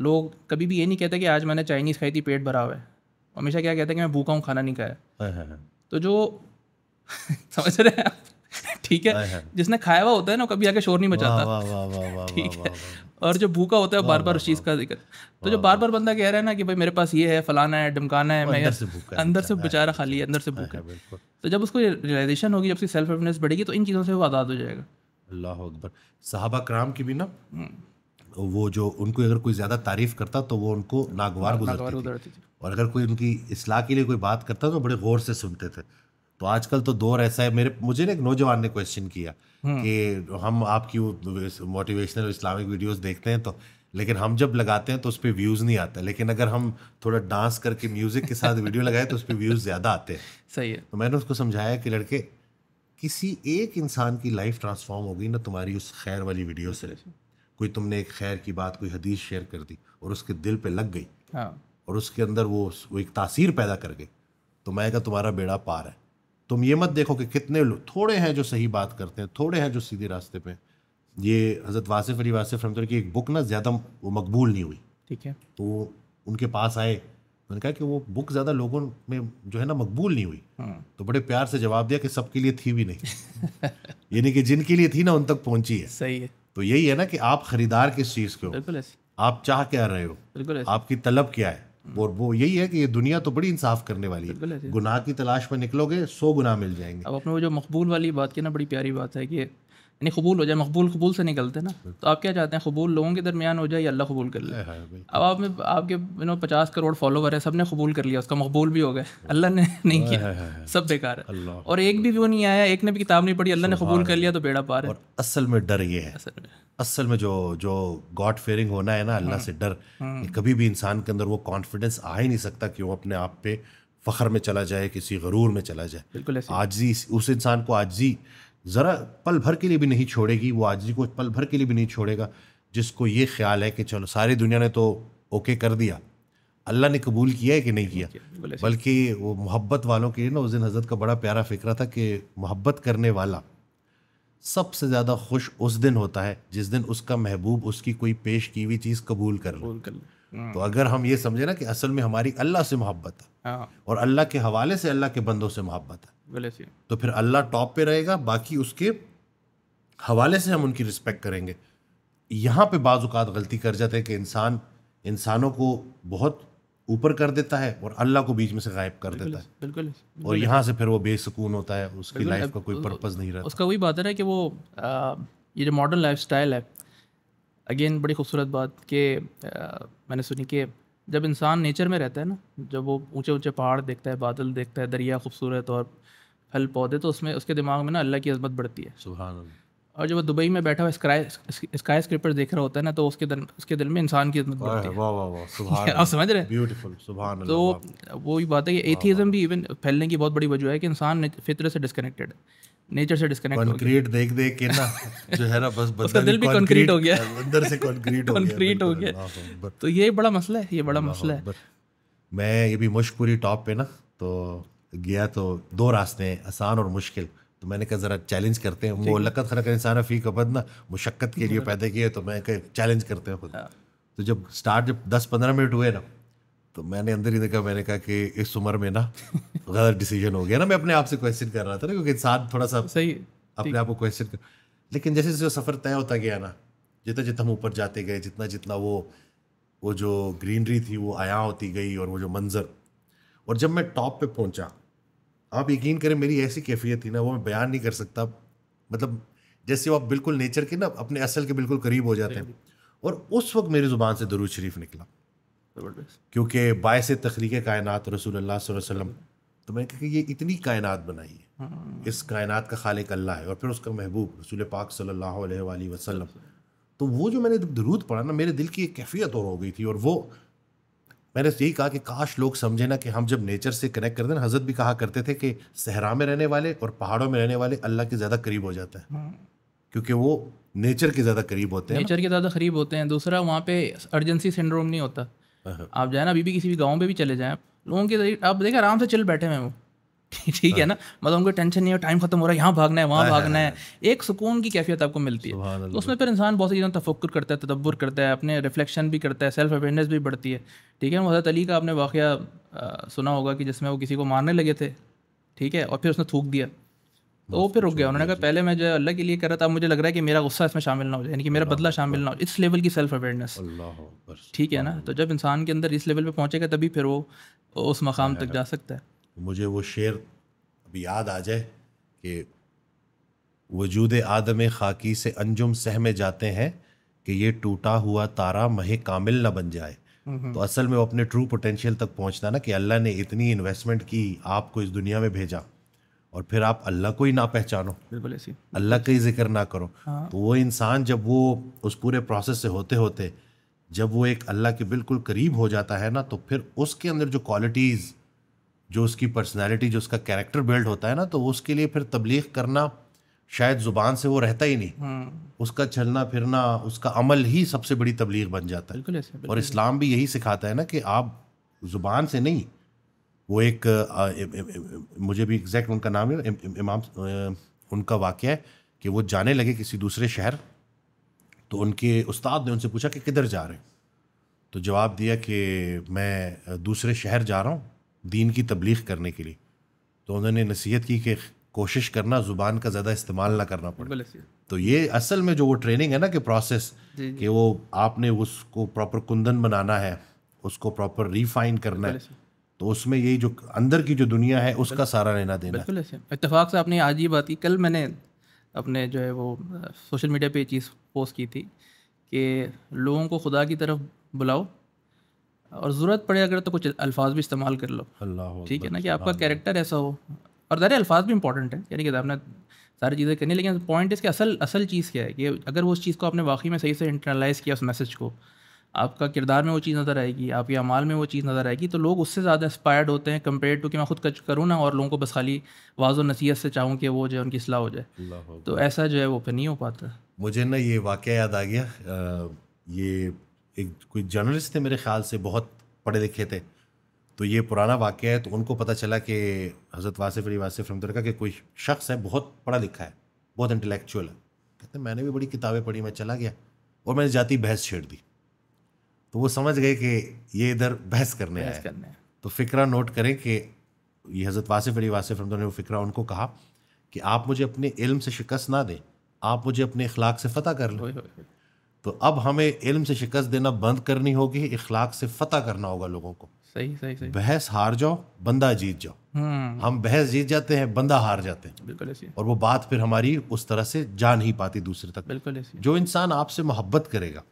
लोग कभी भी ये नहीं कहते कि आज मैंने चाइनीज़ खाई थी पेट भरा हुआ है हमेशा क्या कहते हैं कि मैं भूखा हूँ खाना नहीं खाया तो जो समझ रहे हैं आप ठीक है जिसने खाया हुआ होता है ना कभी आके शोर नहीं मचाता ठीक है और जो भूखा होता है बार बार उस चीज़ का जिक्र तो जो बार बार बंदा कह रहा है ना कि भाई मेरे पास ये है फलाना है डमकाना है मैं अंदर से बेचारा खाली है अंदर से भूखा है तो जब उसको रियलाइजेशन होगी जब उसकी सेल्फ अवेयरनेस बढ़ेगी तो इन चीज़ों से वो आज़ाद हो जाएगा अल्लाह अकबर साहबा कराम की भी ना हम्म। तो वो जो उनको अगर कोई ज़्यादा तारीफ करता तो वो उनको नागवार गुजरती थी और अगर कोई उनकी इसलाह के लिए कोई बात करता तो बड़े गौर से सुनते थे तो आजकल तो दौर ऐसा है मेरे मुझे ना एक नौजवान ने क्वेश्चन किया हम्म। कि हम आपकी मोटिवेशनल इस्लामिक वीडियोस देखते हैं तो लेकिन हम जब लगाते हैं तो उस पर व्यूज़ नहीं आता लेकिन अगर हम थोड़ा डांस करके म्यूज़िक के साथ वीडियो लगाए तो उस पर व्यूज़ ज़्यादा आते हैं सही है तो मैंने उसको समझाया कि लड़के किसी एक इंसान की लाइफ ट्रांसफॉर्म होगी ना तुम्हारी उस खैर वाली वीडियो से अच्छा। कोई तुमने एक खैर की बात कोई हदीस शेयर कर दी और उसके दिल पे लग गई हाँ। और उसके अंदर वो वो एक तासीर पैदा कर गई तो मैं कहा तुम्हारा बेड़ा पार है तुम ये मत देखो कि कितने लोग थोड़े हैं जो सही बात करते हैं थोड़े हैं जो सीधे रास्ते पे ये हज़रत वासिफ अली वासिफ रमतर की एक बुक ना ज़्यादा वो मकबूल नहीं हुई ठीक है तो उनके पास आए मैंने कहा कि वो बुक ज़्यादा लोगों में जो है ना मकबूल नहीं हुई हाँ। तो बड़े प्यार से जवाब दिया कि सबके लिए थी भी नहीं यानी कि जिनके लिए थी ना उन तक पहुंची है सही है तो यही है ना कि आप खरीदार किस चीज़ के हो आप चाह क्या रहे हो आपकी तलब क्या है और वो यही है कि ये दुनिया तो बड़ी इंसाफ करने वाली है गुनाह की तलाश में निकलोगे सौ गुनाह मिल जाएंगे अब अपने वो जो मकबूल वाली बात की ना बड़ी प्यारी बात है कि यानी कबूल हो जाए मकबूल कबूल से निकलते ना तो आप क्या चाहते हैं कबूल लोगों के दरमियान हो जाए या अल्लाह कबूल कर ले अब आप में आपके नो पचास करोड़ फॉलोवर है सब ने कबूल कर लिया उसका मकबूल भी हो गए अल्लाह ने नहीं किया सब बेकार है और एक भी व्यू नहीं आया एक ने भी किताब नहीं पढ़ी अल्लाह ने कबूल कर लिया तो बेड़ा पार है असल में डर ये है असल में जो जो गॉड फेयरिंग होना है ना अल्लाह हाँ। से डर हाँ। कभी भी इंसान के अंदर वो कॉन्फिडेंस आ ही नहीं सकता कि वो अपने आप पे फ़ख्र में चला जाए किसी गरूर में चला जाए बिल्कुल आजी उस इंसान को आजी ज़रा पल भर के लिए भी नहीं छोड़ेगी वो आजी को पल भर के लिए भी नहीं छोड़ेगा जिसको ये ख्याल है कि चलो सारी दुनिया ने तो ओके कर दिया अल्लाह ने कबूल किया है कि नहीं किया बल्कि वो मोहब्बत वालों के लिए ना उस दिन हज़रत का बड़ा प्यारा फ़िक्रा था कि मोहब्बत करने वाला सबसे ज़्यादा खुश उस दिन होता है जिस दिन उसका महबूब उसकी कोई पेश की हुई चीज़ कबूल कर ले हम्म। तो अगर हम ये समझे ना कि असल में हमारी अल्लाह से मोहब्बत है हाँ। और अल्लाह के हवाले से अल्लाह के बंदों से मोहब्बत है तो फिर अल्लाह टॉप पे रहेगा बाकी उसके हवाले से हम उनकी रिस्पेक्ट करेंगे यहाँ पे बाज़ात गलती कर जाते हैं कि इंसान इंसानों को बहुत ऊपर कर देता है और अल्लाह को बीच में से गायब कर देता है बिल्कुल और यहाँ से फिर वो बेसकून होता है उसकी लाइफ का कोई पर्पज़ नहीं रहता उसका वही बात है ना कि वो ये जो मॉडर्न लाइफ स्टाइल है अगेन बड़ी खूबसूरत बात कि मैंने सुनी कि जब इंसान नेचर में रहता है ना जब वो ऊंचे ऊंचे पहाड़ देखता है बादल देखता है दरिया खूबसूरत और फल पौधे तो उसमें उसके दिमाग में ना अल्लाह की अजमत बढ़ती है सुबह और जब वो दुबई में बैठा हुआ स्काई स्क्रिपर देख रहा होता है ना तो उसके दिल उसके दिल में इंसान की अजमत बढ़ती है आप समझ रहे हैं ब्यूटीफुल सुभान तो वो ही बात है कि एथिज्म भी इवन फैलने की बहुत बड़ी वजह है कि इंसान फितर से डिसकनेक्टेड है नेचर से डिस्कनेक्ट कंक्रीट देख देख के ना जो है ना बस उसका दिल भी कंक्रीट हो गया अंदर से कंक्रीट हो गया हो गया तो ये बड़ा मसला है ये बड़ा मसला है मैं ये भी मुश्क पूरी टॉप पे ना तो गया तो दो रास्ते हैं आसान और मुश्किल तो मैंने कहा ज़रा चैलेंज करते हैं वो लकत खरक इंसान फ़ी कबद ना मुशक्क़त के लिए पैदा किए तो मैं कह चैलेंज करते हैं खुद हाँ। तो जब स्टार्ट जब दस पंद्रह मिनट हुए ना तो मैंने अंदर ही देखा मैंने कहा कि इस उम्र में ना गलत डिसीजन हो गया ना मैं अपने आप से क्वेश्चन कर रहा था ना क्योंकि इंसान थोड़ा सा सही अपने आप को क्वेश्चन कर लेकिन जैसे जैसे सफ़र तय होता गया ना जितना जितना हम ऊपर जाते गए जितना जितना वो वो जो ग्रीनरी थी वो आया होती गई और वो जो मंज़र और जब मैं टॉप पे पहुंचा आप यकीन करें मेरी ऐसी कैफियत थी ना वो मैं बयान नहीं कर सकता मतलब जैसे आप बिल्कुल नेचर के ना अपने असल के बिल्कुल करीब हो जाते हैं और उस वक्त मेरी ज़ुबान से दरूद शरीफ निकला क्योंकि बायस तखरीक कायनात रसूल वसल्लम तो मैंने कहा कि ये इतनी कायनात बनाई है हाँ। इस कायनात का खालिक अल्लाह है और फिर उसका महबूब रसूल पाक सल्लल्लाहु अलैहि वसल्लम तो वो जो मैंने दरूद पढ़ा ना मेरे दिल की एक कैफियत और हो गई थी और वो मैंने यही कहा कि काश लोग समझे ना कि हम जब नेचर से कनेक्ट करते हैं हजरत भी कहा करते थे कि सहरा में रहने वाले और पहाड़ों में रहने वाले अल्लाह के ज़्यादा करीब हो जाता है हाँ। क्योंकि वो नेचर के ज़्यादा करीब होते हैं नेचर के ज़्यादा करीब होते हैं दूसरा वहाँ पे अर्जेंसी सिंड्रोम नहीं होता हाँ, हाँ। आप जाए ना अभी भी किसी भी गाँव पे भी चले जाएँ लोगों के आप देखें आराम से चल बैठे हैं वो ठीक है ना मतलब उनको टेंशन नहीं है टाइम खत्म हो रहा है यहाँ भागना है वहाँ भागना है एक सुकून की कैफियत आपको मिलती है तो उसमें फिर इंसान बहुत सी चीज़ों तफक्र करता है तदब्बर करता है अपने रिफ्लेक्शन भी करता है सेल्फ अवेयरनेस भी बढ़ती है ठीक है मजरत अली का आपने वाक़ सुना होगा कि जिसमें वो किसी को मारने लगे थे ठीक है और फिर उसने थूक दिया तो वो फिर रुक गया उन्होंने कहा तो। पहले मैं जो अल्लाह के लिए कर रहा था मुझे लग रहा है कि मेरा गुस्सा इसमें शामिल ना हो जाए यानी कि मेरा बदला शामिल ना हो इस लेवल की सेल्फ अवेयरनेस ठीक है ना तो जब इंसान के अंदर इस लेवल पर पहुंचेगा तभी फिर वो उस मकाम तक जा सकता है तो मुझे वो शेर अभी याद आ जाए कि वजूद आदम खाकी से अंजुम सहमे जाते हैं कि ये टूटा हुआ तारा महे कामिल ना बन जाए तो असल में वो अपने ट्रू पोटेंशियल तक पहुंचता ना कि अल्लाह ने इतनी इन्वेस्टमेंट की आपको इस दुनिया में भेजा और फिर आप अल्लाह को ही ना पहचानो बिल्कुल ऐसी अल्लाह का ही जिक्र ना करो हाँ। तो वो इंसान जब वो उस पूरे प्रोसेस से होते होते जब वो एक अल्लाह के बिल्कुल करीब हो जाता है ना तो फिर उसके अंदर जो क्वालिटीज़ जो उसकी पर्सनैलिटी जो उसका कैरेक्टर बिल्ड होता है ना तो उसके लिए फिर तबलीग करना शायद ज़ुबान से वो रहता ही नहीं हाँ। उसका चलना फिरना उसका अमल ही सबसे बड़ी तबलीग बन जाता है और इस्लाम भी यही सिखाता है ना कि आप ज़ुबान से नहीं वो एक आ, ए, ए, ए, मुझे भी एग्जैक्ट उनका नाम है इमाम उनका वाक्य है कि वो जाने लगे किसी दूसरे शहर तो उनके उस्ताद ने उनसे पूछा कि किधर जा रहे हैं तो जवाब दिया कि मैं दूसरे शहर जा रहा हूँ दीन की तबलीग करने के लिए तो उन्होंने नसीहत की कि कोशिश करना ज़ुबान का ज़्यादा इस्तेमाल ना करना पड़े तो ये असल में जो वो ट्रेनिंग है ना कि प्रोसेस कि वो आपने उसको प्रॉपर कुंदन बनाना है उसको प्रॉपर रिफाइन करना है तो उसमें यही जो अंदर की जो दुनिया है उसका सारा लेना देना बिल्कुल इतफाक़ से आपने आज ही बात की कल मैंने अपने जो है वो सोशल मीडिया पे चीज़ पोस्ट की थी कि लोगों को खुदा की तरफ बुलाओ और ज़रूरत पड़े अगर तो कुछ अल्फाज भी इस्तेमाल कर लो ठीक है ना कि आपका कैरेक्टर ऐसा हो और ज़ाहिर अल्फाज भी इंपॉर्टेंट है यानी कि आपने सारी चीज़ें करनी लेकिन पॉइंट इसके असल असल चीज़ क्या है कि अगर वो उस चीज़ को आपने वाकई में सही से इंटरनलाइज़ किया उस मैसेज को आपका किरदार में वो चीज़ नज़र आएगी आपके अमाल में वो चीज़ नज़र आएगी तो लोग उससे ज़्यादा इंस्पायर्ड होते हैं कंपेयर टू कि मैं खुद करूँ ना और लोगों को बस खाली वाजो नसीहत से चाहूँ कि वो जो है उनकी असलाह हो जाए तो ऐसा जो है वो फिर नहीं हो पाता मुझे ना ये वाक़ याद आ गया ये एक कोई जर्नलिस्ट थे मेरे ख्याल से बहुत पढ़े लिखे थे तो ये पुराना वाक़ है तो उनको पता चला कि हज़रत वासिफ अली वासिफ रमतर का कि कोई शख्स है बहुत पढ़ा लिखा है बहुत इंटेलेक्चुअल है कहते हैं मैंने भी बड़ी किताबें पढ़ी मैं चला गया और मैंने जाती बहस छेड़ दी तो वो समझ गए कि ये इधर बहस करने बहस करने तो फ़िक्रा नोट करें कि ये हज़रत वासिफ अली वासिफ रमतर ने वो फ़िक्रा उनको कहा कि आप मुझे अपने इल्म से शिकस्त ना दें आप मुझे अपने अखलाक से फ़तेह कर लो तो अब हमें इल्म से शिकस्त देना बंद करनी होगी इखलाक से फतेह करना होगा लोगों को सही सही सही बहस हार जाओ बंदा जीत जाओ हम्म। हम बहस जीत जाते हैं बंदा हार जाते हैं बिल्कुल ऐसी और वो बात फिर हमारी उस तरह से जा नहीं पाती दूसरे तक बिल्कुल ऐसी जो इंसान आपसे मोहब्बत करेगा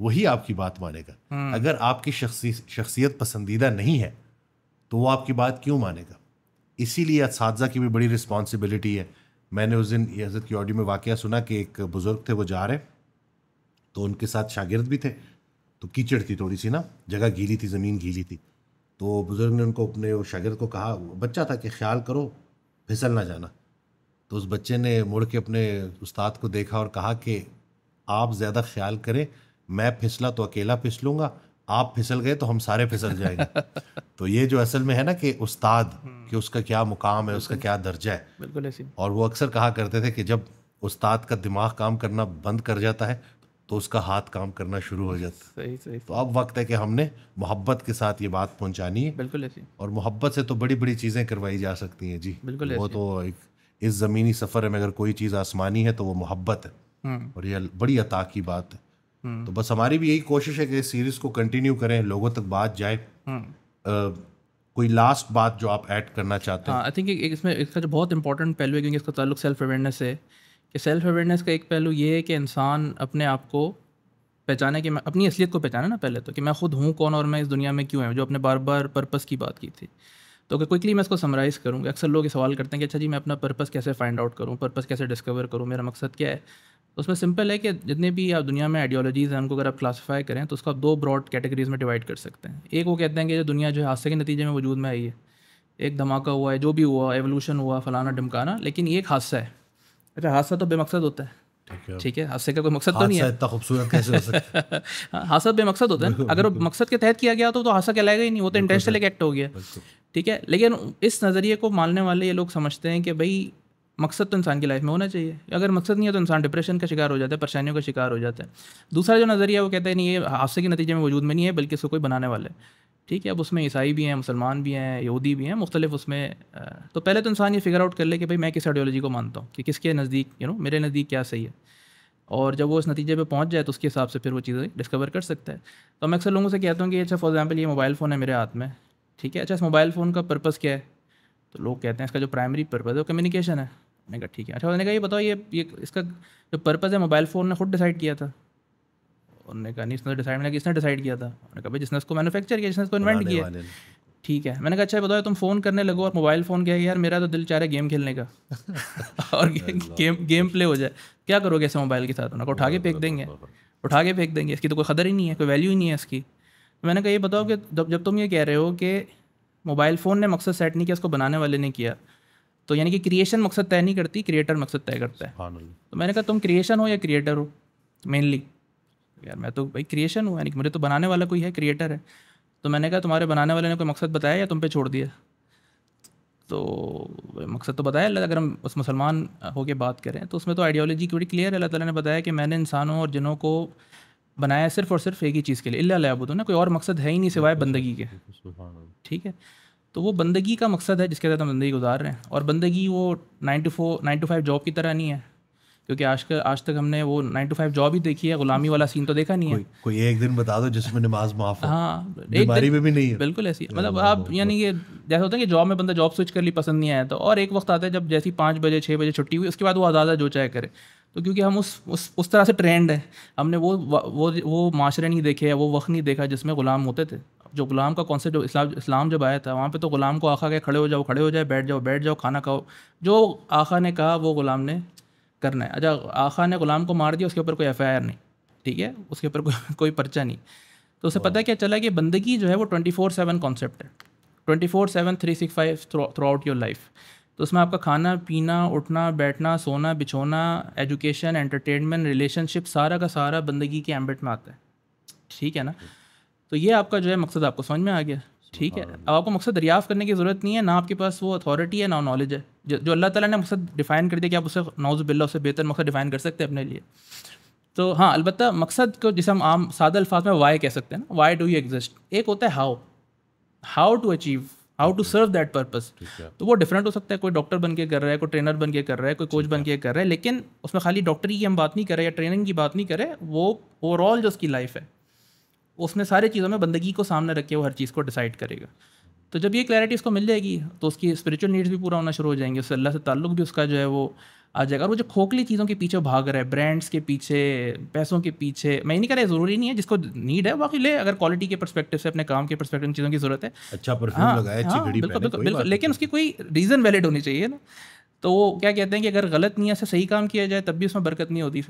वही आपकी बात मानेगा हम्म। अगर आपकी शख्सियत पसंदीदा नहीं है तो वो आपकी बात क्यों मानेगा इसीलिए इस की भी बड़ी रिस्पॉन्सिबिलिटी है मैंने उस दिन हजरत की ऑडियो में वाक़ सुना कि एक बुज़ुर्ग थे वो जा रहे हैं तो उनके साथ शागिर्द भी थे तो कीचड़ थी थोड़ी सी ना जगह गीली थी ज़मीन गीली थी तो बुज़ुर्ग ने उनको अपने शागिर्द को कहा बच्चा था कि ख्याल करो फिसल ना जाना तो उस बच्चे ने मुड़ के अपने उस्ताद को देखा और कहा कि आप ज़्यादा ख्याल करें मैं फिसला तो अकेला फिसलूंगा आप फिसल गए तो हम सारे फिसल जाएंगे तो ये जो असल में है ना कि उस्ताद कि उसका क्या मुकाम है उसका क्या दर्जा है बिल्कुल ऐसी और वो अक्सर कहा करते थे कि जब उस्ताद का दिमाग काम करना बंद कर जाता है तो उसका हाथ काम करना शुरू हो जाता सही सही तो अब वक्त है कि हमने मोहब्बत के साथ ये बात पहुंचानी है बिल्कुल ऐसी और मोहब्बत से तो बड़ी बड़ी चीज़ें करवाई जा सकती हैं जी बिल्कुल वो तो एक इस ज़मीनी सफ़र में अगर कोई चीज़ आसमानी है तो वो मोहब्बत है हम्म। और ये बड़ी अता की बात है हम्म। तो बस हमारी भी यही कोशिश है कि इस सीरीज़ को कंटिन्यू करें लोगों तक बात जाए हम्म। कोई लास्ट बात जो आप ऐड करना चाहते हैं आई हाँ, थिंक इसमें इसका जो बहुत इंपॉर्टेंट पहलू है क्योंकि इसका ताल्लुक सेल्फ अवेयरनेस है कि सेल्फ अवेयरनेस का एक पहलू ये है कि इंसान अपने आप को पहचाने कि मैं अपनी असलियत को पहचाना ना पहले तो कि मैं खुद हूँ कौन और मैं इस दुनिया में क्यों है जो अपने बार बार पर्पस की बात की थी तो अगर क्विकली मैं इसको समराइज करूँगा अक्सर लोग ये सवाल करते हैं कि अच्छा जी मैं अपना पर्पस कैसे फाइंड आउट करूँ पर्पस कैसे डिस्कवर करूँ मेरा मकसद क्या है तो उसमें सिंपल है कि जितने भी आप दुनिया में आइडियोलॉजीज़ हैं उनको अगर आप क्लासीफाई करें तो उसको आप दो ब्रॉड कैटेगरीज में डिवाइड कर सकते हैं एक वो कहते हैं कि जो दुनिया जो है हादसे के नतीजे में वजूद में आई है एक धमाका हुआ है जो भी हुआ एवोल्यूशन हुआ फलाना ढमकाना लेकिन ये एक हादसा है अच्छा हादसा तो बेमकसद होता है ठीक है हादसे का कोई मकसद तो नहीं है इतना खूबसूरत कैसे हो सकता हाँ, हादसा बेमकसद होता है अगर वो मकसद के तहत किया गया तो तो हादसा कहलाएगा ही नहीं वो तो इंटेंशनल एक्ट हो गया ठीक है लेकिन इस नज़रिए को मानने वाले ये लोग समझते हैं कि भाई मकसद तो इंसान की लाइफ में होना चाहिए अगर मकसद नहीं है तो इंसान डिप्रेशन का शिकार हो जाता है परेशानियों का शिकार हो जाता है दूसरा जो नज़रिया वो कहते हैं नहीं ये हादसे के नतीजे में वजूद में नहीं है बल्कि इसको कोई बनाने वाला है ठीक है अब उसमें ईसाई भी हैं मुसलमान भी हैं यहूदी भी हैं मुख्तलिफ उसमें तो पहले तो इंसान ये फिगर आउट कर ले कि भाई मैं किस आइडियोलॉजी को मानता हूँ कि किसके नज़दीक यू नो मेरे नज़दीक क्या सही है और जब वो इस नतीजे पे पहुंच जाए तो उसके हिसाब से फिर वो चीज़ें डिस्कवर कर सकता है तो मैं अक्सर लोगों से कहता हूँ कि अच्छा फॉर एग्जाम्पल ये मोबाइल फ़ोन है मेरे हाथ में ठीक है अच्छा इस मोबाइल फ़ोन का पर्पज़ क्या है तो लोग कहते हैं इसका जो प्राइमरी पर्पज़ है वो कम्युनिकेशन है मैंने कहा ठीक है अच्छा उन्होंने कहा ये बताओ ये ये इसका जो पर्पज़ है मोबाइल फ़ोन ने खुद डिसाइड किया था उन्होंने कहा नहीं उसने डिसाइड तो मैंने किसने डिसाइड किया था उन्होंने कहा भाई जिसने उसको मैनुफैक्चर किया जिसने उसको इन्वेंट किया ठीक है मैंने कहा अच्छा बताओ तुम फ़ोन करने लगो और मोबाइल फ़ोन क्या है यार मेरा तो दिल चाह रहा है गेम खेलने का और गेम गेम प्ले हो जाए क्या करोगे ऐसे मोबाइल के साथ उन्होंने उठा के फेंक देंगे उठा के फेंक देंगे इसकी तो कोई खदर ही नहीं है कोई वैल्यू ही नहीं है इसकी तो मैंने कहा ये बताओ कि जब जब तुम ये कह रहे हो कि मोबाइल फ़ोन ने मकसद सेट नहीं किया इसको बनाने वाले ने किया तो यानी कि क्रिएशन मकसद तय नहीं करती क्रिएटर मकसद तय करता है तो मैंने कहा तुम क्रिएशन हो या क्रिएटर हो मेनली यार मैं तो भाई क्रिएशन हूँ यानी मुझे तो बनाने वाला कोई है क्रिएटर है तो मैंने कहा तुम्हारे बनाने वाले ने कोई मकसद बताया या तुम पे छोड़ दिया तो मकसद तो बताया अल्लाह अगर हम उस मुसलमान होकर बात करें तो उसमें तो आइडियोलॉजी की बड़ी क्लियर है अल्लाह ताला ने बताया कि मैंने इंसानों और जिनों को बनाया सिर्फ और सिर्फ एक ही चीज़ के लिए अल्लाबुद ना कोई और मकसद है ही नहीं सिवाय बंदगी के ठीक है तो वो बंदगी का मकसद है जिसके तहत हम बंदगी गुजार रहे हैं और बंदगी वो nine to four nine to five job की तरह नहीं है क्योंकि आज का आज तक हमने वो नाइन टू फाइव जॉब ही देखी है गुलामी वाला सीन तो देखा नहीं है कोई, कोई एक दिन बता दो जिसमें नमाज माफ हो हाँ बीमारी में भी नहीं है बिल्कुल ऐसी मतलब आप यानी कि जैसा होता है कि जॉब में बंदा जॉब स्विच कर ली पसंद नहीं आया तो और एक वक्त आता है जब जैसी पाँच बजे छः बजे छुट्टी हुई उसके बाद वो आज़ाद जो चाहे करे तो क्योंकि हम उस उस उस तरह से ट्रेंड है हमने वो वो वो माशरे नहीं देखे वो वक्त नहीं देखा जिसमें ग़ुलाम होते थे जो गुलाम का कॉन्सेप्ट जो इस्लाम इस्लाम जब आया था वहाँ पे तो गुलाम को आखा के खड़े हो जाओ खड़े हो जाए बैठ जाओ बैठ जाओ खाना खाओ जो आखा ने कहा वो गुलाम ने करना है अच्छा आखा ने ग़ुलाम को मार दिया उसके ऊपर कोई एफ़ नहीं ठीक है उसके ऊपर को, कोई पर्चा नहीं तो उसे पता क्या चला कि बंदगी जो है वो ट्वेंटी फोर सेवन कॉन्सेप्ट है twenty four seven three six five throughout your life तो उसमें आपका खाना पीना उठना बैठना सोना बिछोना एजुकेशन एंटरटेनमेंट रिलेशनशिप सारा का सारा बंदगी के एम्बिट में आता है ठीक है ना हम्म। तो ये आपका जो है मकसद आपको समझ में आ गया ठीक है अब आपको मकसद दरियाफ़ करने की ज़रूरत नहीं है ना आपके पास वो अथॉरिटी है ना नॉलेज है जो, अल्लाह ताला ने मकसद डिफ़ाइन कर दिया कि आप उसे नौजबिल्ला उसे बेहतर मकसद डिफ़ाइन कर सकते हैं अपने लिए तो हाँ अलबत्त मकसद को जिसे हम आम सादा अल्फाज में वाई कह सकते हैं ना वाई डू यू एग्जिस्ट एक होता है how how to achieve how to serve that purpose तो वो डिफरेंट हो सकता है कोई डॉक्टर बन के कर रहा है कोई ट्रेनर बन के कर रहा है कोई कोच बन के कर रहा है लेकिन उसमें खाली डॉक्टरी की हम बात नहीं कर रहे या ट्रेनिंग की बात नहीं कर रहे वो ओवरऑल जो उसकी लाइफ है उसने सारी चीज़ों में बंदगी को सामने रखे वो हर चीज़ को डिसाइड करेगा तो जब ये क्लैरिटी उसको मिल जाएगी तो उसकी स्पिरिचुअल नीड्स भी पूरा होना शुरू हो जाएंगे उससे अल्लाह से ताल्लुक भी उसका जो है वो आ जाएगा और वो जो खोखली चीज़ों के पीछे भाग रहा है ब्रांड्स के पीछे पैसों के पीछे मैं नहीं कह रहा ज़रूरी नहीं है जिसको नीड है बाकी ले अगर क्वालिटी के परस्पेक्टिव से अपने काम के परस्पेक्टिव चीज़ों की ज़रूरत है अच्छा परफ्यूम हाँ, लगाया हाँ, बिल्कुल बिल्कुल बिल्कुल, बिल्कुल लेकिन उसकी कोई रीज़न वैलिड होनी चाहिए ना तो वो क्या कहते हैं कि अगर गलत नहीं है सही काम किया जाए तब भी उसमें बरकत नहीं होती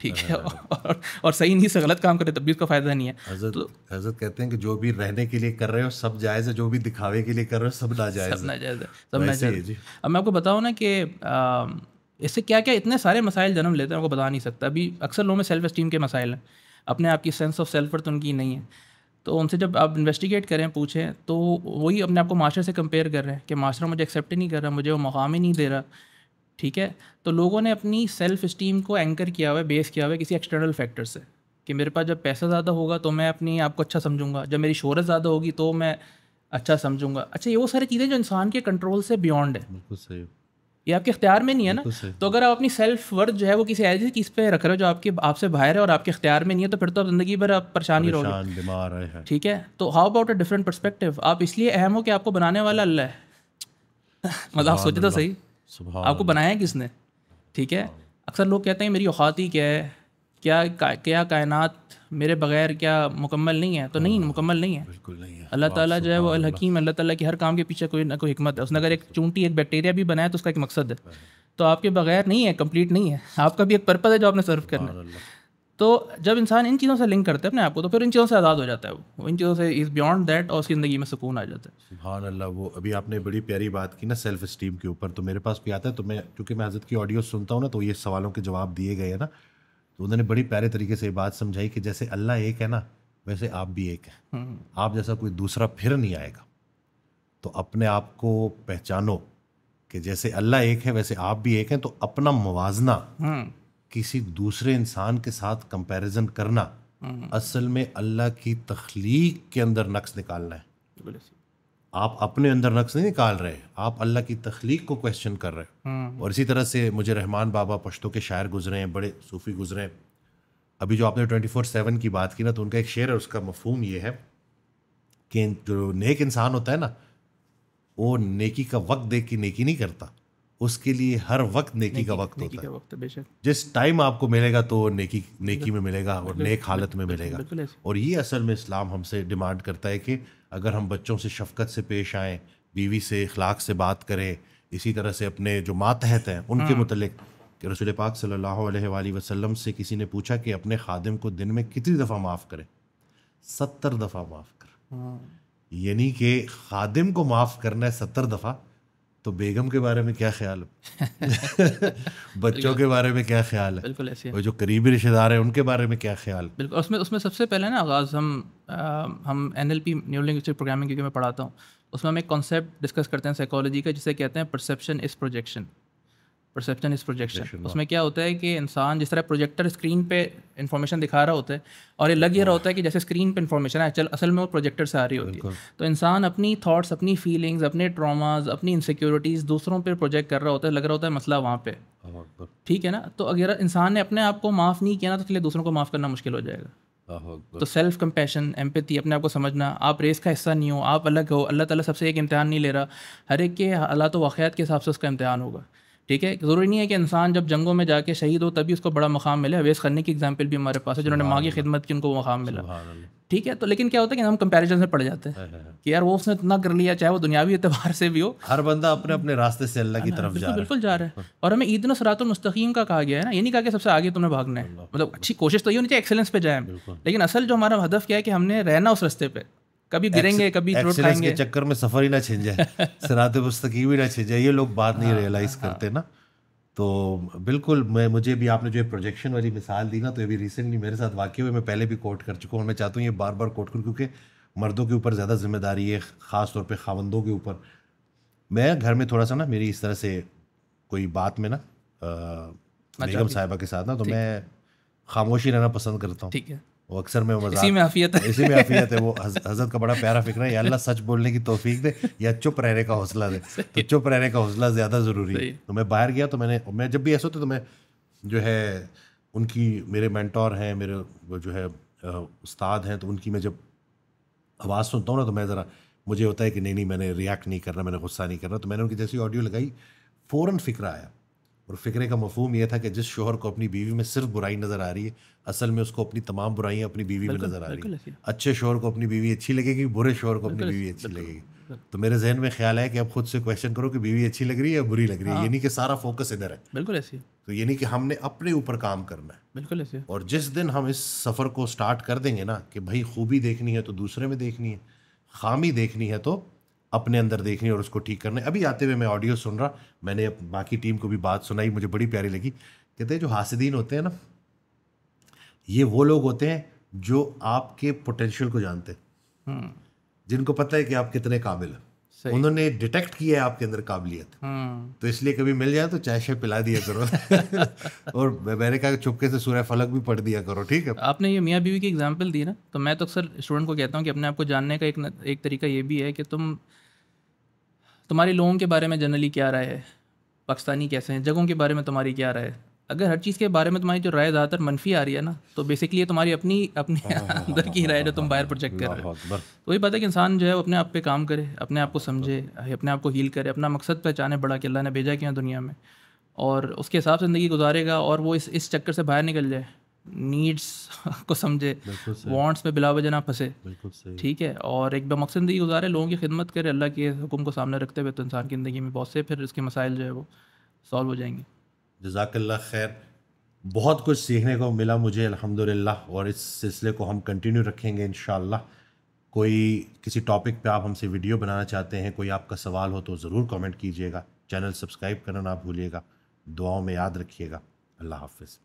ठीक है हाँ। और, और सही नहीं से गलत काम करे तब भी उसका फायदा नहीं है हजरत तो, हजरत कहते हैं कि जो भी रहने के लिए कर रहे हो सब जायज़ है जो भी दिखावे के लिए कर रहे हो सब ना सब नाजायज़ है सब जायज़ अब मैं आपको बताऊँ ना कि इससे क्या क्या इतने सारे मसाइल जन्म लेते हैं आपको बता नहीं सकता अभी अक्सर लोगों में सेल्फ स्टीम के मसाइल हैं अपने आप की सेंस ऑफ सेल्फ तो उनकी नहीं है तो उनसे जब आप इन्वेस्टिगेट करें पूछें तो वही अपने आप को मास्टर से कंपेयर कर रहे हैं कि मास्टर मुझे एक्सेप्ट ही नहीं कर रहा मुझे वो मुकाम ही नहीं दे रहा ठीक है तो लोगों ने अपनी सेल्फ इस्टीम को एंकर किया हुआ है बेस किया हुआ है किसी एक्सटर्नल फैक्टर से कि मेरे पास जब पैसा ज़्यादा होगा तो मैं अपनी आपको अच्छा समझूंगा जब मेरी शोहरत ज़्यादा होगी तो मैं अच्छा समझूंगा अच्छा ये वो सारी चीज़ें जो इंसान के कंट्रोल से बियॉन्ड है बिल्कुल सही ये आपके अख्तियार में नहीं है ना तो अगर आप अपनी सेल्फ वर्थ जो है वो किसी ऐसी चीज़ पे रख रहे हो जो आपके आपसे बाहर है और आपके अख्तियार में नहीं है तो फिर तो आप ज़िंदगी भर आप परेशान ही रहोगे ठीक है तो how about a different perspective आप इसलिए अहम हो कि आपको बनाने वाला अल्लाह है मतलब आप सोचे तो सही आपको बनाया किसने ठीक है अक्सर लोग कहते हैं मेरी औकात ही क्या है क्या क्या कायनात मेरे बगैर क्या मुकम्मल नहीं है तो नहीं हाँ, मुकम्मल नहीं है बिल्कुल नहीं है अल्लाह ताला जो है वो अलहकीम अल्लाह ताला के हर काम के पीछे कोई ना कोई हमत है उसने अगर एक चूंटी एक बैक्टीरिया भी बनाया तो उसका एक मकसद है तो आपके बगैर नहीं है कंप्लीट नहीं है आपका भी एक पर्पज़ है जो आपने सर्व करना है तो जब इंसान इन चीज़ों से लिंक करता है अपने आप को तो फिर इन चीज़ों से आज़ाद हो जाता है वो इन चीज़ों से इज़ बियॉन्ड दैट और उसकी ज़िंदगी में सुकून आ जाता है हाँ अल्लाह वो अभी आपने बड़ी प्यारी बात की ना सेल्फ इस्टीम के ऊपर तो मेरे पास भी आता है तो मैं क्योंकि मैं हजरत की ऑडियो सुनता हूँ ना तो ये सवालों के जवाब दिए गए हैं ना तो उन्होंने बड़ी प्यारे तरीके से ये बात समझाई कि जैसे अल्लाह एक है ना वैसे आप भी एक हैं हम्म। आप जैसा कोई दूसरा फिर नहीं आएगा तो अपने आप को पहचानो कि जैसे अल्लाह एक है वैसे आप भी एक हैं तो अपना मुवजना हम्म। किसी दूसरे इंसान के साथ कंपैरिजन करना हम्म। असल में अल्लाह की तख्लीक के अंदर नक्स निकालना है आप अपने अंदर नक्स नहीं निकाल रहे आप अल्लाह की तख्लीक को क्वेश्चन कर रहे हैं हम्म। और इसी तरह से मुझे रहमान बाबा पश्तों के शायर गुजरे हैं बड़े सूफ़ी गुजरे हैं अभी जो आपने ट्वेंटी फोर सेवन की बात की ना तो उनका एक शेर है उसका मफहम ये है कि जो नेक इंसान होता है ना वो नेकी का वक्त देख के नेकी नहीं करता उसके लिए हर वक्त नेकी, नेकी का वक्त नेकी होता का है वक्त जिस टाइम आपको मिलेगा तो नेकी नेकी में मिलेगा और नेक हालत में मिलेगा और ये असल में इस्लाम हमसे डिमांड करता है कि अगर हम बच्चों से शफकत से पेश आए बीवी से इखलाक से बात करें इसी तरह से अपने जो मातहत हैं उनके मतलब कि रसूल पाक सल्ला वसलम से किसी ने पूछा कि अपने खादिम को दिन में कितनी दफ़ा माफ़ करें सत्तर दफ़ा माफ़ कर हाँ। यानी कि खादिम को माफ़ करना है सत्तर दफ़ा तो बेगम के बारे में क्या ख्याल बच्चों के बारे में क्या ख्याल है बिल्कुल ऐसे और जो करीबी रिश्तेदार हैं उनके बारे में क्या ख्याल बिल्कुल उसमें उसमें सबसे पहले ना आगाज़ हम आ, हम N L P neuro linguistic programming क्योंकि मैं पढ़ाता हूँ उसमें हम एक कॉन्सेप्ट डिस्कस करते हैं साइकोलॉजी का जिसे कहते हैं perception is projection perception is projection उसमें हाँ। क्या होता है कि इंसान जिस तरह प्रोजेक्टर स्क्रीन पे इन्फॉर्मेशन दिखा रहा होता है और ये लग ये रहा हाँ। होता है कि जैसे स्क्रीन पे इन्फॉर्मेशन है चल असल में वो प्रोजेक्टर से आ रही होती है तो इंसान अपनी थॉट्स अपनी फीलिंग्स अपने ट्रामाज अपनी इनसिक्योरिटीज़ दूसरों पर प्रोजेक्ट कर रहा होता है लग रहा होता है मसला वहाँ पर ठीक है ना तो अगर इंसान ने अपने आप को माफ़ नहीं किया ना तो इसलिए दूसरों को माफ़ करना मुश्किल हो जाएगा तो सेल्फ कम्पेशन एम्पति अपने आप को समझना आप रेस का हिस्सा नहीं हो आप अलग हो अल्लाह ताला सबसे एक इम्तहान नहीं ले रहा हर एक के हालात तो वाक़ात के हिसाब से उसका इम्तहान होगा ठीक है ज़रूरी नहीं है कि इंसान जब जंगों में जाके शहीद हो तभी उसको बड़ा मकाम मिले अवेस करने की एग्जाम्पल भी हमारे पास है जिन्होंने माँ की खिदमत की उनको मुकाम मिला ठीक है तो लेकिन क्या होता है कि हम कंपैरिजन में पड़ जाते हैं कि यार वो उसने इतना कर लिया चाहे वो दुनियावी एतबार से भी हो हर बंदा अपने अपने रास्ते से अल्लाह की तरफ जा बिल्कुल जा रहा है और हमें ईदन सरात मुस्तकीम का कहा गया है ना ये नहीं कहा कि सबसे आगे तुम्हें भागना है मतलब अच्छी कोशिश तो ये होनी चाहिए एक्सेलेंस पे जाए लेकिन असल जो हमारा हदफ क्या है कि हमने रहना उस रस्ते पर कभी गिरेंगे कभी के चक्कर में सफर ही ना छिन जाए सरात पुस्तकी भी ना छिन जाए ये लोग बात नहीं रियलाइज हाँ, हाँ, हाँ। करते ना तो बिल्कुल मैं मुझे भी आपने जो प्रोजेक्शन वाली मिसाल दी ना तो ये भी रिसेंटली मेरे साथ वाकई हुए मैं पहले भी कोट कर चुका हूँ और मैं चाहता हूँ ये बार बार कोर्ट करूँ क्योंकि मर्दों के ऊपर ज़्यादा जिम्मेदारी है ख़ास तौर पर खावंदों के ऊपर मैं घर में थोड़ा सा ना मेरी इस तरह से कोई बात में ना अच्छा, बेगम साहिबा के साथ ना तो मैं खामोशी रहना पसंद करता हूँ ठीक है वो अक्सर में मजाक इसी में आफियत है इसी में आफियत है वो हजरत का बड़ा प्यारा फिक्र है या अल्लाह सच बोलने की तोफीक दे या चुप रहने का हौसला दे तो चुप रहने का हौसला ज़्यादा ज़रूरी है तो मैं बाहर गया तो मैंने मैं जब भी ऐसा होता तो मैं जो है उनकी मेरे मैंटोर हैं मेरे वो जो है उस्ताद हैं तो उनकी मैं जब आवाज़ सुनता हूँ ना तो मैं ज़रा मुझे होता है कि नहीं नहीं मैंने रिएक्ट नहीं करना मैंने गुस्सा नहीं करना तो मैंने उनकी जैसी ऑडियो लगाई फ़ौरन फिक्र आया और फ़िक्रे का मफहम यह था कि जिस शोहर को अपनी बीवी में सिर्फ बुराई नज़र आ रही है असल में उसको अपनी तमाम बुराइयाँ अपनी बीवी में नज़र आ रही है अच्छे शोहर को अपनी बीवी अच्छी लगेगी बुरे शोहर को अपनी बीवी अच्छी लगेगी तो मेरे जहन में ख्याल है कि आप खुद से क्वेश्चन करो कि बीवी अच्छी लग रही है या बुरी लग रही है हाँ। यानी कि सारा फोकस इधर है बिल्कुल ऐसी तो यानी कि हमने अपने ऊपर काम करना है बिल्कुल ऐसे और जिस दिन हम इस सफ़र को स्टार्ट कर देंगे ना कि भाई खूबी देखनी है तो दूसरे में देखनी है खामी देखनी है तो अपने अंदर देखने और उसको ठीक करने अभी आते हुए मैं ऑडियो सुन रहा मैंने बाकी टीम को भी बात सुनाई मुझे बड़ी प्यारी लगी कहते हैं जो हासिदीन होते हैं ना ये वो लोग होते हैं जो आपके पोटेंशियल को जानते हैं हम्म। जिनको पता है कि आप कितने काबिल हैं उन्होंने डिटेक्ट किया है आपके अंदर काबिलियत हम्म। तो इसलिए कभी मिल जाए तो चाय शाय पिला दिया करो और मैंने कहा चुपके से सूर्य फलक भी पढ़ दिया करो ठीक है आपने ये मियाँ बीवी की एग्जाम्पल दी ना तो मैं तो अक्सर स्टूडेंट को कहता हूँ कि अपने आप को जानने का एक एक तरीका ये भी है कि तुम तुम्हारे लोगों के बारे में जनरली क्या राय है पाकिस्तानी कैसे हैं जगहों के बारे में तुम्हारी क्या राय है अगर हर चीज़ के बारे में तुम्हारी जो राय ज़्यादातर मनफी आ रही है ना तो बेसिकली ये तुम्हारी अपनी अपने हाँ, हाँ, हाँ, अंदर की राय जो तुम बाहर प्रोजेक्ट कर रहे हो तो ये बात है कि इंसान जो है वो अपने आप पे काम करे अपने आप को समझे अपने आप को हील करे अपना मकसद पहचाने बड़ा कि अल्लाह ने भेजा क्या दुनिया में और उसके हिसाब से ज़िंदगी गुजारेगा और वो इस इस चक्कर से बाहर निकल जाए नीड्स को समझे वांट्स में बिला वजह ना फंसे ठीक है और एक मकसद ही गुजारे लोगों की खिदमत करे अल्लाह के हुक्म को सामने रखते हुए तो इंसान की ज़िंदगी में बहुत से फिर इसके मसाइल जो है वो सॉल्व हो जाएंगे जजाकल्ला खैर बहुत कुछ सीखने को मिला मुझे अल्हम्दुलिल्लाह और इस सिलसिले को हम कंटिन्यू रखेंगे इन कोई किसी टॉपिक पे आप हमसे वीडियो बनाना चाहते हैं कोई आपका सवाल हो तो ज़रूर कमेंट कीजिएगा चैनल सब्सक्राइब करना ना भूलिएगा दुआओं में याद रखिएगा अल्लाह हाफिज़